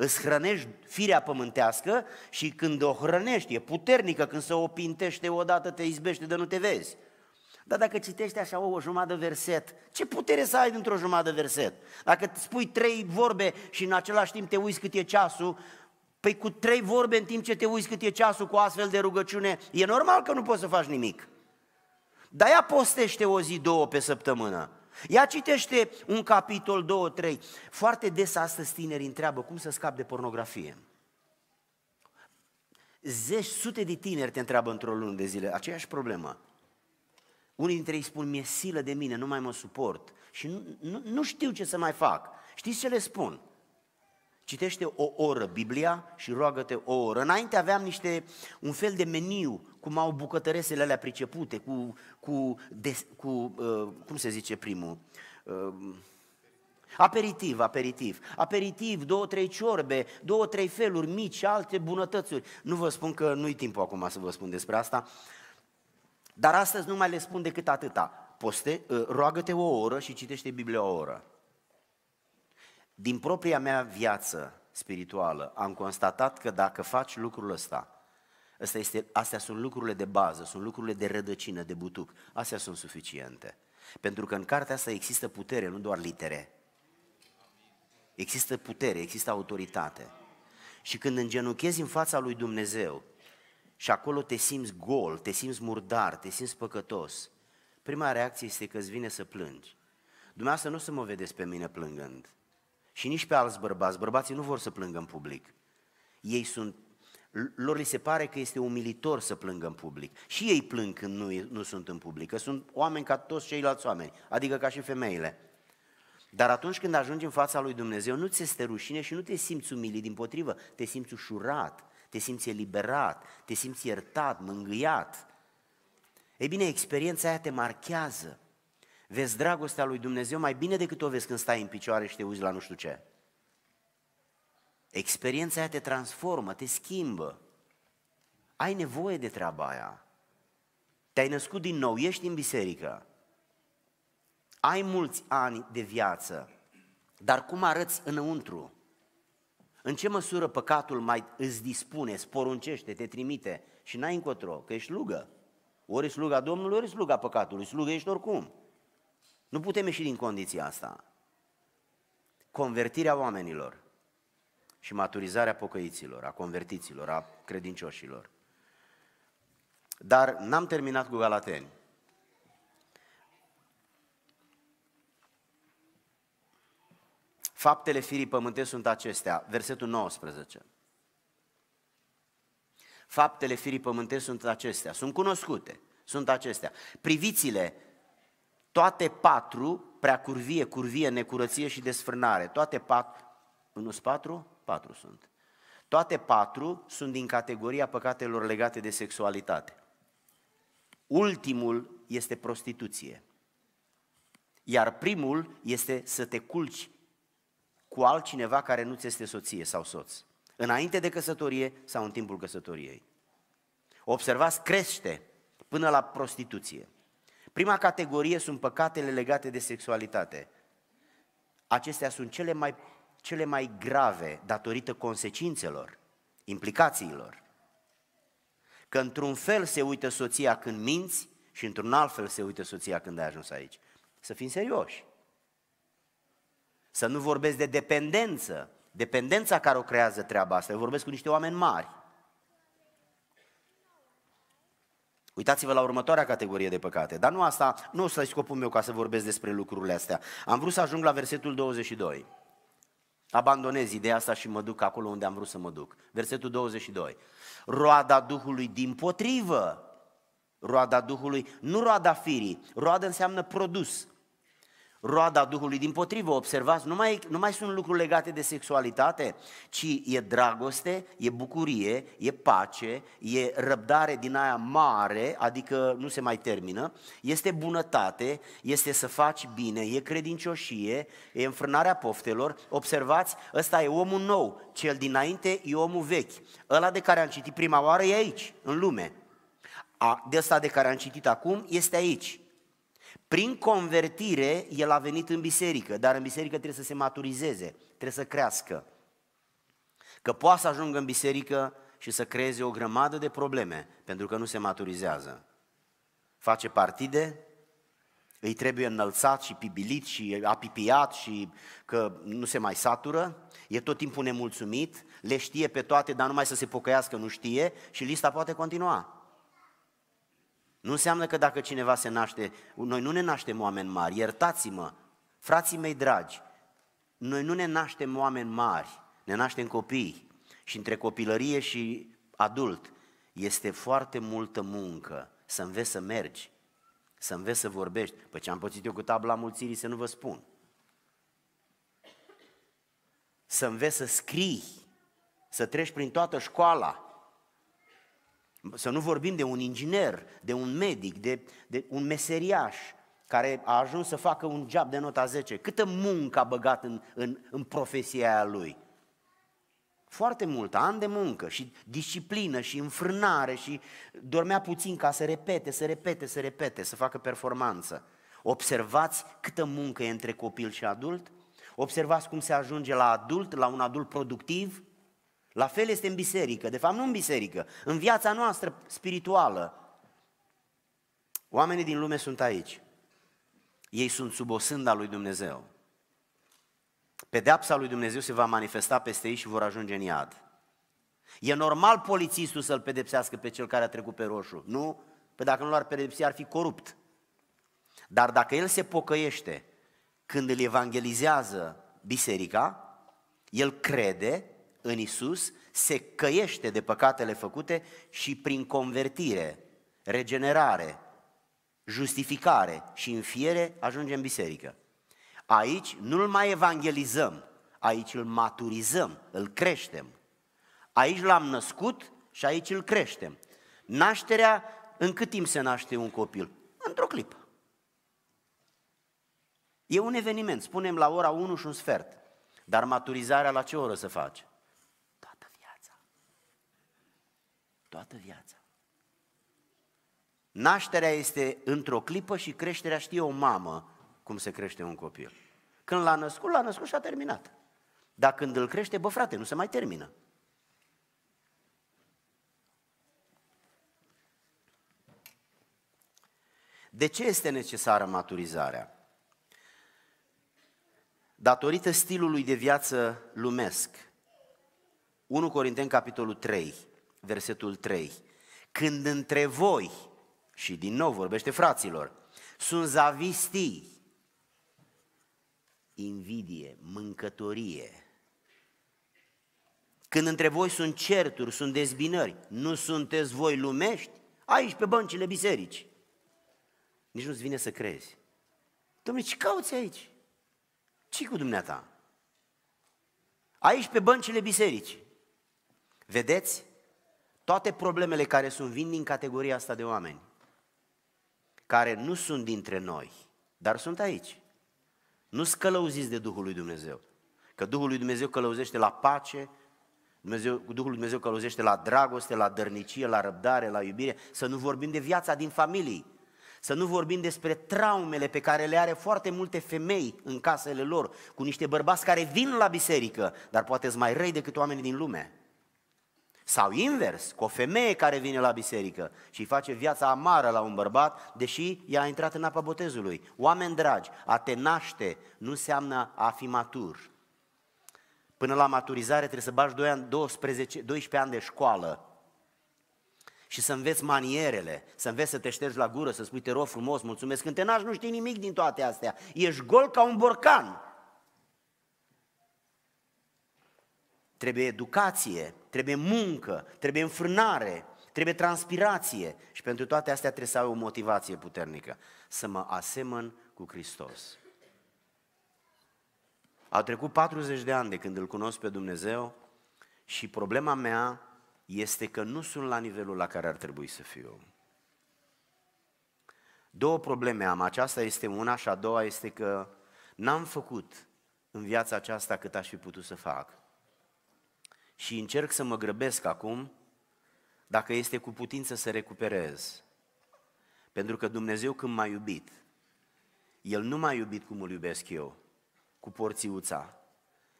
Îți hrănești firea pământească și când o hrănești, e puternică, când se opintește odată, te izbește de nu te vezi. Dar dacă citești așa o, jumătate verset, ce putere să ai dintr-o jumătate verset? Dacă spui trei vorbe și în același timp te uiți cât e ceasul, păi cu trei vorbe în timp ce te uiți cât e ceasul cu astfel de rugăciune, e normal că nu poți să faci nimic. Dar ea postește o zi, două pe săptămână. Ia citește un capitol, două, trei. Foarte des astăzi tineri întreabă cum să scap de pornografie. Zeci, sute de tineri te întreabă într-o lună de zile, aceeași problemă. Unii dintre ei spun, mi-e silă de mine, nu mai mă suport și nu, nu, nu știu ce să mai fac. Știți ce le spun? Citește o oră Biblia și roagă-te o oră. Înainte aveam niște, un fel de meniu, cum au bucătăresele alea pricepute, cu, cu, de, cu uh, cum se zice primul? Uh, Aperitiv, aperitiv. Aperitiv, două, trei ciorbe, două, trei feluri mici, alte bunătățuri. Nu vă spun că nu-i timpul acum să vă spun despre asta, dar astăzi nu mai le spun decât atâta. Poste, uh, roagă-te o oră și citește Biblia o oră. Din propria mea viață spirituală am constatat că dacă faci lucrul ăsta, ăsta este, astea sunt lucrurile de bază, sunt lucrurile de rădăcină, de butuc. Astea sunt suficiente. Pentru că în cartea asta există putere, nu doar litere. Există putere, există autoritate. Și când îngenuchezi în fața lui Dumnezeu și acolo te simți gol, te simți murdar, te simți păcătos, prima reacție este că îți vine să plângi. Dumneavoastră nu o să mă vedeți pe mine plângând și nici pe alți bărbați. Bărbații nu vor să plângă în public. Ei sunt, lor li se pare că este umilitor să plângă în public. Și ei plâng când nu, nu sunt în public, că sunt oameni ca toți ceilalți oameni, adică ca și femeile. Dar atunci când ajungi în fața lui Dumnezeu, nu ți este rușine și nu te simți umilit, din potrivă, te simți ușurat, te simți eliberat, te simți iertat, mângâiat. Ei bine, experiența aia te marchează. Vezi dragostea lui Dumnezeu mai bine decât o vezi când stai în picioare și te uiți la nu știu ce. Experiența aia te transformă, te schimbă. Ai nevoie de treaba aia. Te-ai născut din nou, ești în biserică. Ai mulți ani de viață, dar cum arăți înăuntru? În ce măsură păcatul mai îți dispune, sporuncește, te trimite și n-ai încotro, că ești lugă. Ori sluga Domnului, ori sluga păcatului, slugă ești oricum. Nu putem ieși din condiția asta. Convertirea oamenilor și maturizarea pocăiților, a convertiților, a credincioșilor. Dar n-am terminat cu Galateni. Faptele firii pământești sunt acestea, versetul 19. Faptele firii pământești sunt acestea, sunt cunoscute, sunt acestea. Priviți-le toate patru, prea curvie, curvie, necurăție și desfrânare, toate patru, nu patru? Patru sunt. Toate patru sunt din categoria păcatelor legate de sexualitate. Ultimul este prostituție. Iar primul este să te culci cu altcineva care nu ți este soție sau soț. Înainte de căsătorie sau în timpul căsătoriei. Observați, crește până la prostituție. Prima categorie sunt păcatele legate de sexualitate. Acestea sunt cele mai, cele mai grave datorită consecințelor, implicațiilor. Că într-un fel se uită soția când minți și într-un alt fel se uită soția când ai ajuns aici. Să fim serioși. Să nu vorbesc de dependență. Dependența care o creează treaba asta. Eu vorbesc cu niște oameni mari. Uitați-vă la următoarea categorie de păcate. Dar nu asta, nu ăsta e scopul meu ca să vorbesc despre lucrurile astea. Am vrut să ajung la versetul 22. Abandonez ideea asta și mă duc acolo unde am vrut să mă duc. Versetul 22. Roada Duhului din potrivă. Roada Duhului, nu roada firii. Roada înseamnă produs roada Duhului. Din potrivă, observați, nu mai, nu mai sunt lucruri legate de sexualitate, ci e dragoste, e bucurie, e pace, e răbdare din aia mare, adică nu se mai termină, este bunătate, este să faci bine, e credincioșie, e înfrânarea poftelor. Observați, ăsta e omul nou, cel dinainte e omul vechi. Ăla de care am citit prima oară e aici, în lume. A, de ăsta de care am citit acum este aici. Prin convertire, el a venit în biserică, dar în biserică trebuie să se maturizeze, trebuie să crească. Că poate să ajungă în biserică și să creeze o grămadă de probleme, pentru că nu se maturizează. Face partide, îi trebuie înălțat și pibilit și apipiat și că nu se mai satură, e tot timpul nemulțumit, le știe pe toate, dar numai să se pocăiască nu știe și lista poate continua. Nu înseamnă că dacă cineva se naște, noi nu ne naștem oameni mari, iertați-mă, frații mei dragi, noi nu ne naștem oameni mari, ne naștem copii și între copilărie și adult este foarte multă muncă să înveți să mergi, să înveți să vorbești. Păi ce am pățit eu cu tabla mulțirii să nu vă spun. Să înveți să scrii, să treci prin toată școala, să nu vorbim de un inginer, de un medic, de, de un meseriaș care a ajuns să facă un job de nota 10. Câtă muncă a băgat în, în, în profesia aia lui. Foarte mult, ani de muncă și disciplină și înfrânare și dormea puțin ca să repete, să repete, să repete, să facă performanță. Observați câtă muncă e între copil și adult? Observați cum se ajunge la adult, la un adult productiv? La fel este în biserică, de fapt nu în biserică, în viața noastră spirituală. Oamenii din lume sunt aici. Ei sunt sub o lui Dumnezeu. Pedeapsa lui Dumnezeu se va manifesta peste ei și vor ajunge în iad. E normal polițistul să-l pedepsească pe cel care a trecut pe roșu, nu? Păi dacă nu l-ar pedepsi, ar fi corupt. Dar dacă el se pocăiește când îl evangelizează biserica, el crede în Isus, se căiește de păcatele făcute și prin convertire, regenerare, justificare și înfiere ajunge în biserică. Aici nu-l mai evangelizăm, aici îl maturizăm, îl creștem. Aici l-am născut și aici îl creștem. Nașterea, în cât timp se naște un copil? Într-o clipă. E un eveniment, spunem la ora 1 și un sfert. Dar maturizarea la ce oră se face? toată viața. Nașterea este într-o clipă și creșterea știe o mamă cum se crește un copil. Când l-a născut, l-a născut și a terminat. Dar când îl crește, bă frate, nu se mai termină. De ce este necesară maturizarea? Datorită stilului de viață lumesc. 1 Corinteni, capitolul 3, versetul 3. Când între voi, și din nou vorbește fraților, sunt zavistii, invidie, mâncătorie. Când între voi sunt certuri, sunt dezbinări, nu sunteți voi lumești? Aici, pe băncile biserici. Nici nu-ți vine să crezi. Dom'le, ce cauți aici? ce cu dumneata? Aici, pe băncile biserici. Vedeți? toate problemele care sunt vin din categoria asta de oameni, care nu sunt dintre noi, dar sunt aici. Nu scălăuziți de Duhul lui Dumnezeu. Că Duhul lui Dumnezeu călăuzește la pace, Dumnezeu, Duhul lui Dumnezeu călăuzește la dragoste, la dărnicie, la răbdare, la iubire. Să nu vorbim de viața din familie. Să nu vorbim despre traumele pe care le are foarte multe femei în casele lor, cu niște bărbați care vin la biserică, dar poate mai răi decât oamenii din lume. Sau invers, cu o femeie care vine la biserică și îi face viața amară la un bărbat, deși ea a intrat în apa botezului. Oameni dragi, a te naște nu înseamnă a fi matur. Până la maturizare trebuie să bagi 2 12, 12 ani de școală și să înveți manierele, să înveți să te ștergi la gură, să spui te rog frumos, mulțumesc. Când te naști nu știi nimic din toate astea. Ești gol ca un borcan. trebuie educație, trebuie muncă, trebuie înfrânare, trebuie transpirație și pentru toate astea trebuie să ai o motivație puternică. Să mă asemăn cu Hristos. Au trecut 40 de ani de când îl cunosc pe Dumnezeu și problema mea este că nu sunt la nivelul la care ar trebui să fiu. Două probleme am, aceasta este una și a doua este că n-am făcut în viața aceasta cât aș fi putut să fac și încerc să mă grăbesc acum, dacă este cu putință să recuperez. Pentru că Dumnezeu când m-a iubit, El nu m-a iubit cum îl iubesc eu, cu porțiuța.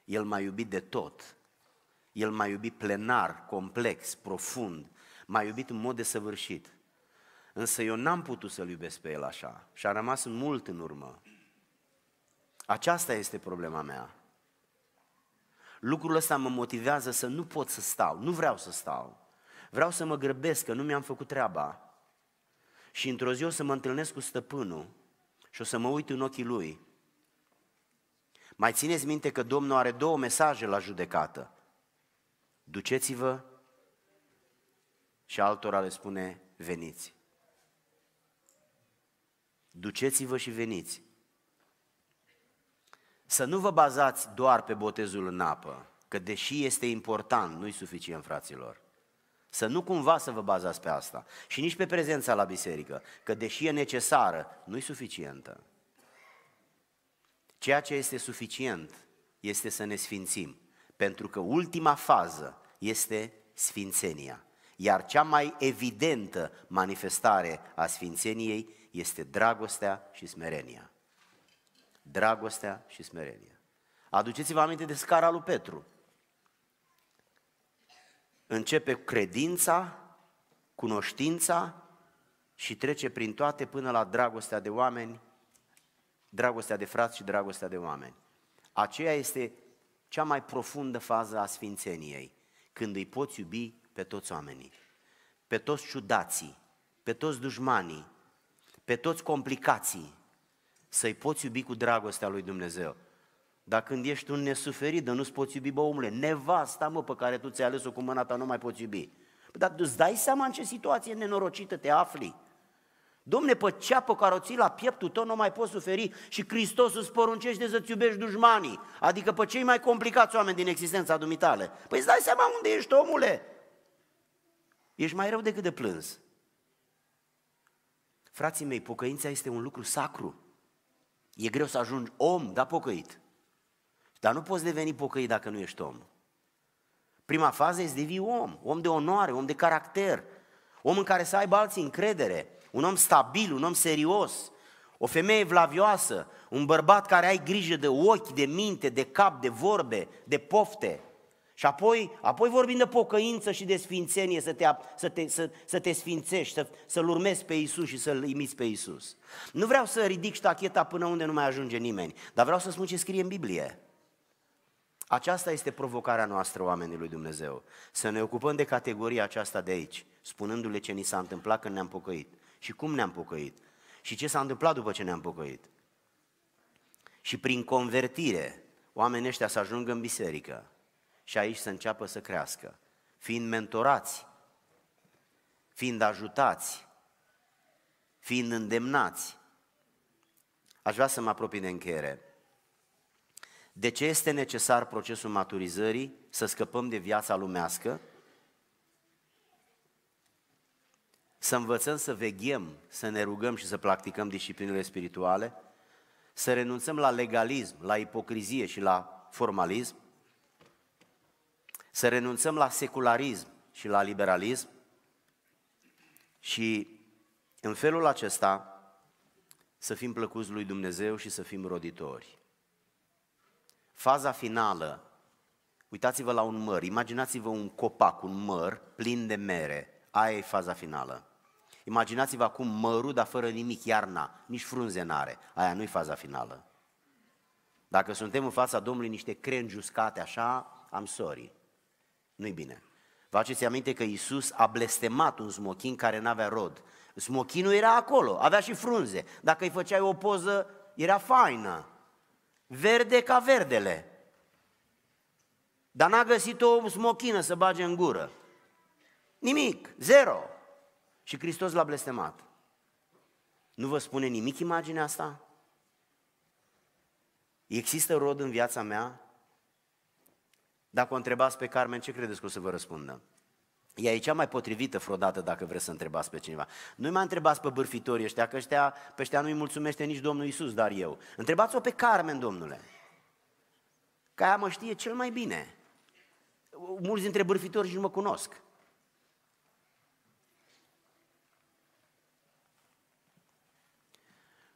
El m-a iubit de tot. El m-a iubit plenar, complex, profund. M-a iubit în mod desăvârșit. Însă eu n-am putut să-L iubesc pe El așa și a rămas mult în urmă. Aceasta este problema mea lucrul ăsta mă motivează să nu pot să stau, nu vreau să stau. Vreau să mă grăbesc, că nu mi-am făcut treaba. Și într-o zi o să mă întâlnesc cu stăpânul și o să mă uit în ochii lui. Mai țineți minte că Domnul are două mesaje la judecată. Duceți-vă și altora le spune veniți. Duceți-vă și veniți să nu vă bazați doar pe botezul în apă, că deși este important, nu-i suficient, fraților. Să nu cumva să vă bazați pe asta și nici pe prezența la biserică, că deși e necesară, nu-i suficientă. Ceea ce este suficient este să ne sfințim, pentru că ultima fază este sfințenia. Iar cea mai evidentă manifestare a sfințeniei este dragostea și smerenia dragostea și smerenia. Aduceți-vă aminte de scara lui Petru. Începe cu credința, cunoștința și trece prin toate până la dragostea de oameni, dragostea de frați și dragostea de oameni. Aceea este cea mai profundă fază a sfințeniei, când îi poți iubi pe toți oamenii, pe toți ciudații, pe toți dușmanii, pe toți complicații, să-i poți iubi cu dragostea lui Dumnezeu. Dar când ești un nesuferit, dar nu-ți poți iubi, bă, omule, nevasta, mă, pe care tu ți-ai ales-o cu mâna ta, nu mai poți iubi. Păi, dar îți dai seama în ce situație nenorocită te afli. Domne, pe ceapă care o ții la pieptul tău nu mai poți suferi și Hristos îți poruncește să-ți iubești dușmanii, adică pe cei mai complicați oameni din existența dumitale. Păi îți dai seama unde ești, omule? Ești mai rău decât de plâns. Frații mei, pocăința este un lucru sacru. E greu să ajungi om, dar pocăit. Dar nu poți deveni pocăit dacă nu ești om. Prima fază este devii om, om de onoare, om de caracter, om în care să aibă alții încredere, un om stabil, un om serios, o femeie vlavioasă, un bărbat care ai grijă de ochi, de minte, de cap, de vorbe, de pofte. Și apoi, apoi vorbim de pocăință și de sfințenie, să te, să te, să, să te sfințești, să, să-L urmezi pe Isus și să-L imiți pe Isus. Nu vreau să ridic ștacheta până unde nu mai ajunge nimeni, dar vreau să spun ce scrie în Biblie. Aceasta este provocarea noastră, oamenii lui Dumnezeu. Să ne ocupăm de categoria aceasta de aici, spunându-le ce ni s-a întâmplat când ne-am pocăit și cum ne-am pocăit și ce s-a întâmplat după ce ne-am pocăit. Și prin convertire, oamenii ăștia să ajungă în biserică și aici să înceapă să crească, fiind mentorați, fiind ajutați, fiind îndemnați. Aș vrea să mă apropii de încheiere. De ce este necesar procesul maturizării să scăpăm de viața lumească? Să învățăm să veghem, să ne rugăm și să practicăm disciplinele spirituale? Să renunțăm la legalism, la ipocrizie și la formalism? să renunțăm la secularism și la liberalism și în felul acesta să fim plăcuți lui Dumnezeu și să fim roditori. Faza finală, uitați-vă la un măr, imaginați-vă un copac, un măr plin de mere, aia e faza finală. Imaginați-vă acum mărul, dar fără nimic, iarna, nici frunze n-are, aia nu e faza finală. Dacă suntem în fața Domnului niște crengi uscate așa, am sorry. Nu-i bine. Vă aduceți aminte că Iisus a blestemat un smochin care n-avea rod. Smochinul era acolo, avea și frunze. Dacă îi făceai o poză, era faină. Verde ca verdele. Dar n-a găsit o smochină să bage în gură. Nimic, zero. Și Hristos l-a blestemat. Nu vă spune nimic imaginea asta? Există rod în viața mea dacă o întrebați pe Carmen, ce credeți că o să vă răspundă? Ea e cea mai potrivită vreodată dacă vreți să întrebați pe cineva. Nu-i mai întrebați pe bârfitorii ăștia, că ăștia, pe ăștia nu-i mulțumește nici Domnul Isus, dar eu. Întrebați-o pe Carmen, domnule. Că aia mă știe cel mai bine. Mulți dintre bârfitori și nu mă cunosc.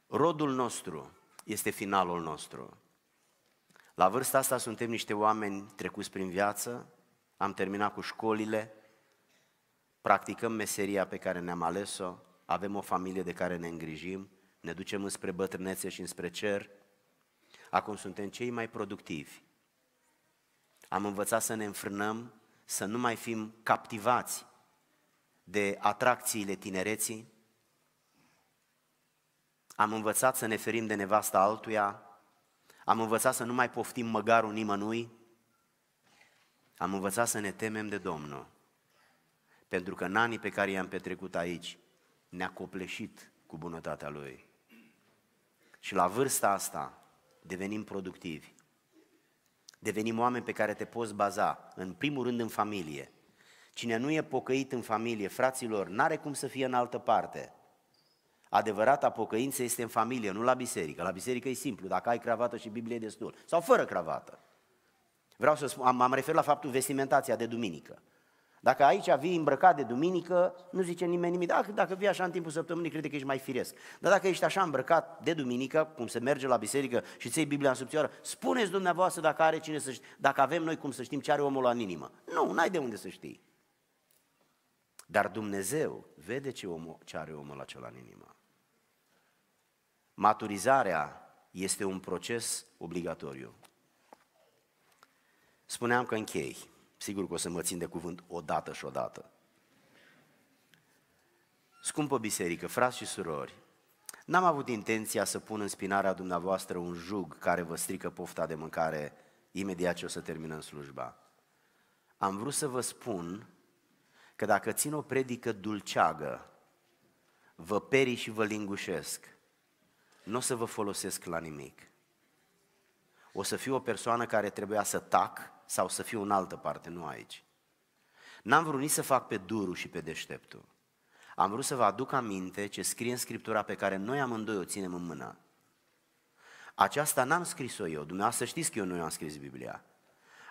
Rodul nostru este finalul nostru. La vârsta asta suntem niște oameni trecuți prin viață, am terminat cu școlile, practicăm meseria pe care ne-am ales-o, avem o familie de care ne îngrijim, ne ducem înspre bătrânețe și înspre cer. Acum suntem cei mai productivi. Am învățat să ne înfrânăm, să nu mai fim captivați de atracțiile tinereții. Am învățat să ne ferim de nevasta altuia, am învățat să nu mai poftim măgarul nimănui. Am învățat să ne temem de Domnul. Pentru că în anii pe care i-am petrecut aici, ne-a copleșit cu bunătatea Lui. Și la vârsta asta devenim productivi. Devenim oameni pe care te poți baza, în primul rând în familie. Cine nu e pocăit în familie, fraților, n-are cum să fie în altă parte. Adevărata pocăință este în familie, nu la biserică. La biserică e simplu, dacă ai cravată și Biblie e destul. Sau fără cravată. Vreau să spun, am referit la faptul vestimentația de duminică. Dacă aici vii îmbrăcat de duminică, nu zice nimeni nimic. Dacă, dacă vii așa în timpul săptămânii, crede că ești mai firesc. Dar dacă ești așa îmbrăcat de duminică, cum se merge la biserică și ți Biblia în subțioară, spuneți dumneavoastră dacă are cine să știe, dacă avem noi cum să știm ce are omul la în inimă. Nu, n-ai de unde să știi. Dar Dumnezeu vede ce, omul, ce are omul acela în inimă. Maturizarea este un proces obligatoriu. Spuneam că închei. Sigur că o să mă țin de cuvânt o dată și o dată. Scumpă biserică, frați și surori, n-am avut intenția să pun în spinarea dumneavoastră un jug care vă strică pofta de mâncare imediat ce o să terminăm slujba. Am vrut să vă spun că dacă țin o predică dulceagă, vă perii și vă lingușesc, nu o să vă folosesc la nimic. O să fiu o persoană care trebuia să tac sau să fiu în altă parte, nu aici. N-am vrut nici să fac pe durul și pe deșteptul. Am vrut să vă aduc aminte ce scrie în Scriptura pe care noi amândoi o ținem în mână. Aceasta n-am scris-o eu, dumneavoastră știți că eu nu am scris Biblia.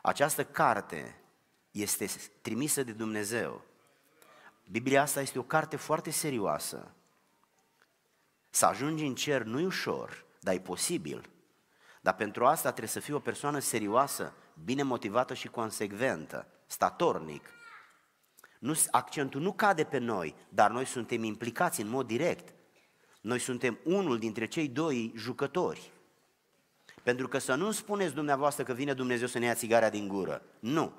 Această carte este trimisă de Dumnezeu. Biblia asta este o carte foarte serioasă. Să ajungi în cer nu ușor, dar e posibil. Dar pentru asta trebuie să fii o persoană serioasă, bine motivată și consecventă, statornic. Nu, accentul nu cade pe noi, dar noi suntem implicați în mod direct. Noi suntem unul dintre cei doi jucători. Pentru că să nu spuneți dumneavoastră că vine Dumnezeu să ne ia țigarea din gură. Nu.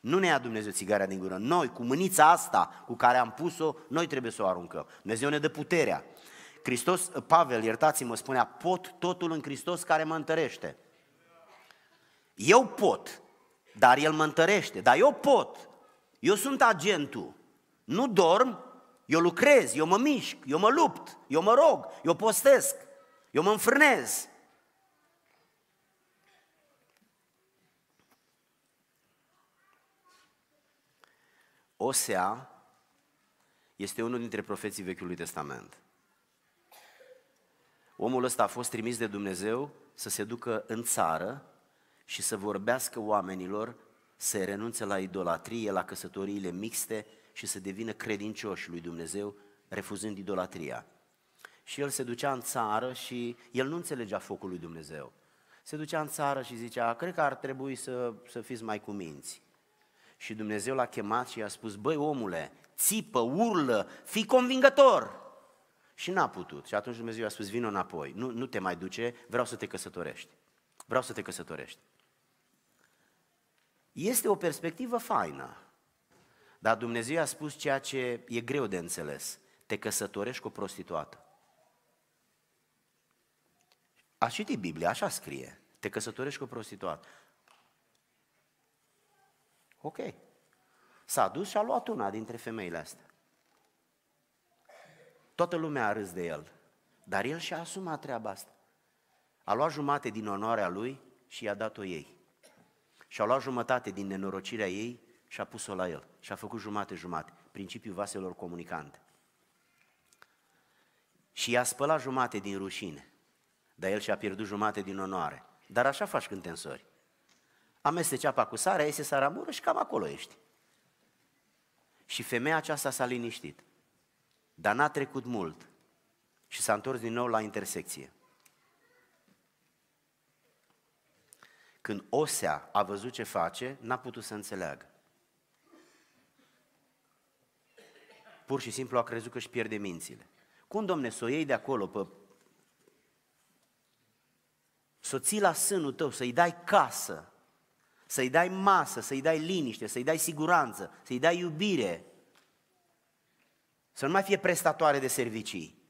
Nu ne ia Dumnezeu țigarea din gură. Noi, cu mânița asta cu care am pus-o, noi trebuie să o aruncăm. Dumnezeu ne dă puterea. Hristos, Pavel, iertați-mă, spunea, pot totul în Hristos care mă întărește. Eu pot, dar El mă întărește, dar eu pot. Eu sunt agentul, nu dorm, eu lucrez, eu mă mișc, eu mă lupt, eu mă rog, eu postesc, eu mă înfrânez. Osea este unul dintre profeții Vechiului Testament. Omul ăsta a fost trimis de Dumnezeu să se ducă în țară și să vorbească oamenilor să renunțe la idolatrie, la căsătoriile mixte și să devină credincioși lui Dumnezeu, refuzând idolatria. Și el se ducea în țară și el nu înțelegea focul lui Dumnezeu. Se ducea în țară și zicea, cred că ar trebui să, să fiți mai cuminți. Și Dumnezeu l-a chemat și i-a spus, băi omule, țipă, urlă, fii convingător! Și n-a putut. Și atunci Dumnezeu i-a spus, vină înapoi, nu, nu te mai duce, vreau să te căsătorești. Vreau să te căsătorești. Este o perspectivă faină, dar Dumnezeu a spus ceea ce e greu de înțeles. Te căsătorești cu o prostituată. A citit Biblia, așa scrie. Te căsătorești cu o prostituată. Ok. S-a dus și a luat una dintre femeile astea. Toată lumea a râs de el, dar el și-a asumat treaba asta. A luat jumate din onoarea lui și i-a dat-o ei. Și-a luat jumătate din nenorocirea ei și a pus-o la el. Și a făcut jumate-jumate, principiul vaselor comunicante. Și i-a spălat jumate din rușine, dar el și-a pierdut jumate din onoare. Dar așa faci când te însori. Amesteci apa cu sarea, iese saramură și cam acolo ești. Și femeia aceasta s-a liniștit. Dar n-a trecut mult și s-a întors din nou la intersecție. Când Osea a văzut ce face, n-a putut să înțeleagă. Pur și simplu a crezut că își pierde mințile. Cum, domne, să o iei de acolo pe să ții la sânul tău, să-i dai casă, să-i dai masă, să-i dai liniște, să-i dai siguranță, să-i dai iubire, să nu mai fie prestatoare de servicii.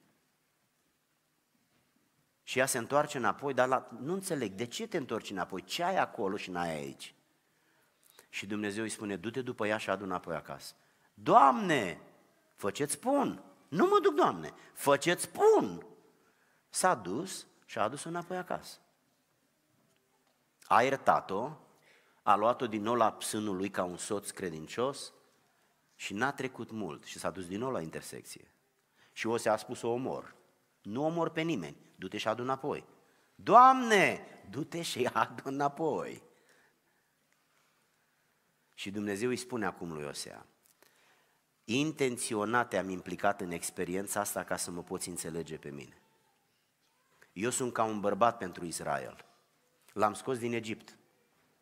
Și ea se întoarce înapoi, dar la... nu înțeleg, de ce te întorci înapoi? Ce ai acolo și n-ai aici? Și Dumnezeu îi spune, du-te după ea și adu înapoi acasă. Doamne, fă ce spun. Nu mă duc, Doamne, fă ce spun. S-a dus și a adus-o înapoi acasă. A iertat-o, a luat-o din nou la sânul lui ca un soț credincios, și n-a trecut mult și s-a dus din nou la intersecție. Și se a spus, o omor. Nu omor pe nimeni, du-te și adu înapoi. Doamne, du-te și adu înapoi. Și Dumnezeu îi spune acum lui Osea, intenționat am implicat în experiența asta ca să mă poți înțelege pe mine. Eu sunt ca un bărbat pentru Israel. L-am scos din Egipt,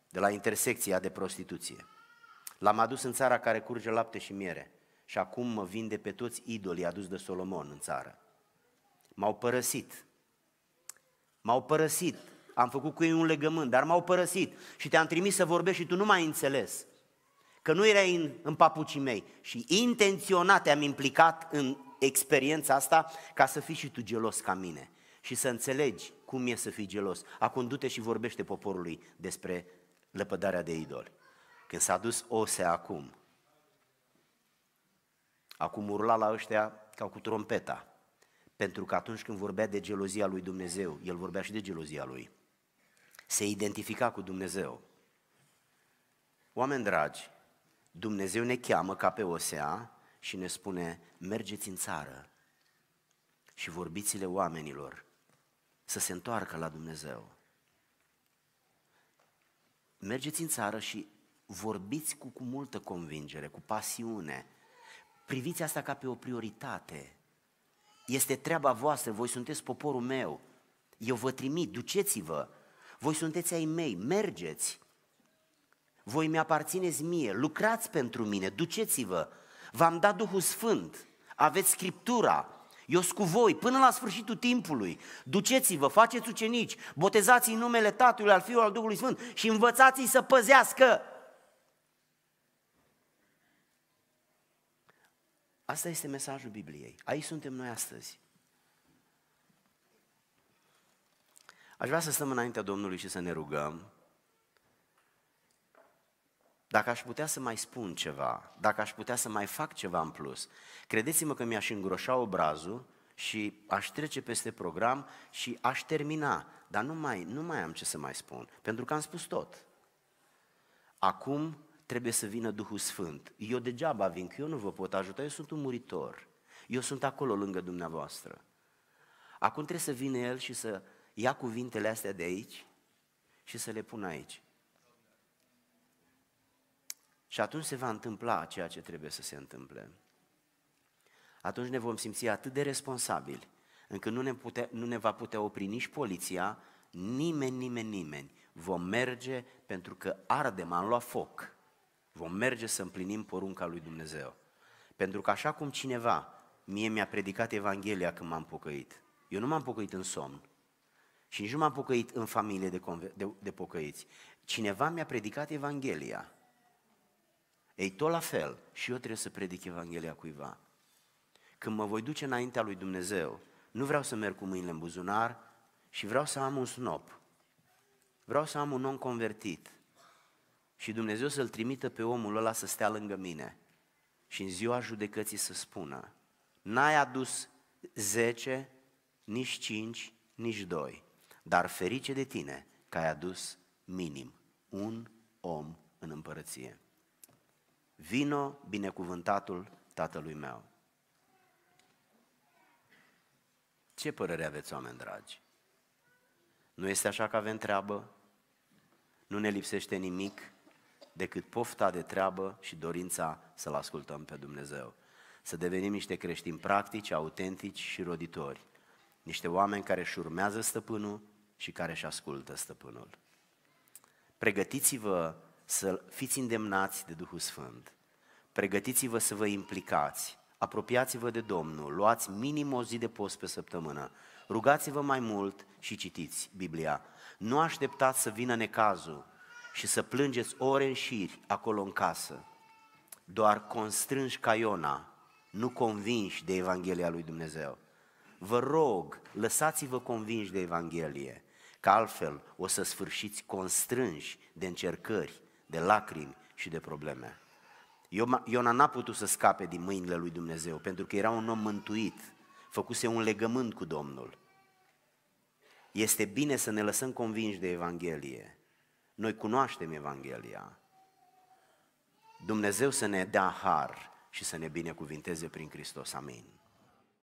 de la intersecția de prostituție. L-am adus în țara care curge lapte și miere și acum mă vinde pe toți idolii adus de Solomon în țară. M-au părăsit. M-au părăsit. Am făcut cu ei un legământ, dar m-au părăsit și te-am trimis să vorbești și tu nu m-ai înțeles. Că nu erai în, în papucii mei și intenționat te-am implicat în experiența asta ca să fii și tu gelos ca mine și să înțelegi cum e să fii gelos. Acum du-te și vorbește poporului despre lepădarea de idoli. Când s-a dus Ose acum, acum urla la ăștia ca cu trompeta, pentru că atunci când vorbea de gelozia lui Dumnezeu, el vorbea și de gelozia lui, se identifica cu Dumnezeu. Oameni dragi, Dumnezeu ne cheamă ca pe Osea și ne spune, mergeți în țară și vorbiți-le oamenilor să se întoarcă la Dumnezeu. Mergeți în țară și vorbiți cu, cu multă convingere, cu pasiune. Priviți asta ca pe o prioritate. Este treaba voastră, voi sunteți poporul meu. Eu vă trimit, duceți-vă. Voi sunteți ai mei, mergeți. Voi mi-aparțineți mie, lucrați pentru mine, duceți-vă. V-am dat Duhul Sfânt, aveți Scriptura, eu sunt cu voi până la sfârșitul timpului. Duceți-vă, faceți ucenici, botezați în numele Tatălui, al Fiului, al Duhului Sfânt și învățați-i să păzească Asta este mesajul Bibliei. Aici suntem noi astăzi. Aș vrea să stăm înaintea Domnului și să ne rugăm. Dacă aș putea să mai spun ceva, dacă aș putea să mai fac ceva în plus, credeți-mă că mi-aș îngroșa obrazul și aș trece peste program și aș termina. Dar nu mai, nu mai am ce să mai spun, pentru că am spus tot. Acum trebuie să vină Duhul Sfânt. Eu degeaba vin, că eu nu vă pot ajuta, eu sunt un muritor. Eu sunt acolo lângă dumneavoastră. Acum trebuie să vină El și să ia cuvintele astea de aici și să le pună aici. Și atunci se va întâmpla ceea ce trebuie să se întâmple. Atunci ne vom simți atât de responsabili, încât nu ne, pute, nu ne va putea opri nici poliția, nimeni, nimeni, nimeni. Vom merge pentru că ardem, am luat foc. Vom merge să împlinim porunca lui Dumnezeu. Pentru că așa cum cineva mie mi-a predicat Evanghelia când m-am pocăit, eu nu m-am pocăit în somn și nici nu m-am pocăit în familie de, de, de pocăiți. Cineva mi-a predicat Evanghelia. Ei, tot la fel, și eu trebuie să predic Evanghelia cuiva. Când mă voi duce înaintea lui Dumnezeu, nu vreau să merg cu mâinile în buzunar și vreau să am un snop. Vreau să am un om convertit și Dumnezeu să-l trimită pe omul ăla să stea lângă mine și în ziua judecății să spună, n-ai adus 10, nici 5, nici 2, dar ferice de tine că ai adus minim un om în împărăție. Vino binecuvântatul tatălui meu. Ce părere aveți, oameni dragi? Nu este așa că avem treabă? Nu ne lipsește nimic? decât pofta de treabă și dorința să-L ascultăm pe Dumnezeu. Să devenim niște creștini practici, autentici și roditori. Niște oameni care își urmează stăpânul și care își ascultă stăpânul. Pregătiți-vă să fiți îndemnați de Duhul Sfânt. Pregătiți-vă să vă implicați. Apropiați-vă de Domnul, luați minim o zi de post pe săptămână, rugați-vă mai mult și citiți Biblia. Nu așteptați să vină necazul și să plângeți ore în șiri acolo în casă, doar constrânși ca Iona, nu convinși de Evanghelia lui Dumnezeu. Vă rog, lăsați-vă convinși de Evanghelie, că altfel o să sfârșiți constrânși de încercări, de lacrimi și de probleme. Iona n-a putut să scape din mâinile lui Dumnezeu, pentru că era un om mântuit, făcuse un legământ cu Domnul. Este bine să ne lăsăm convinși de Evanghelie, noi cunoaștem Evanghelia. Dumnezeu să ne dea har și să ne binecuvinteze prin Hristos. Amin.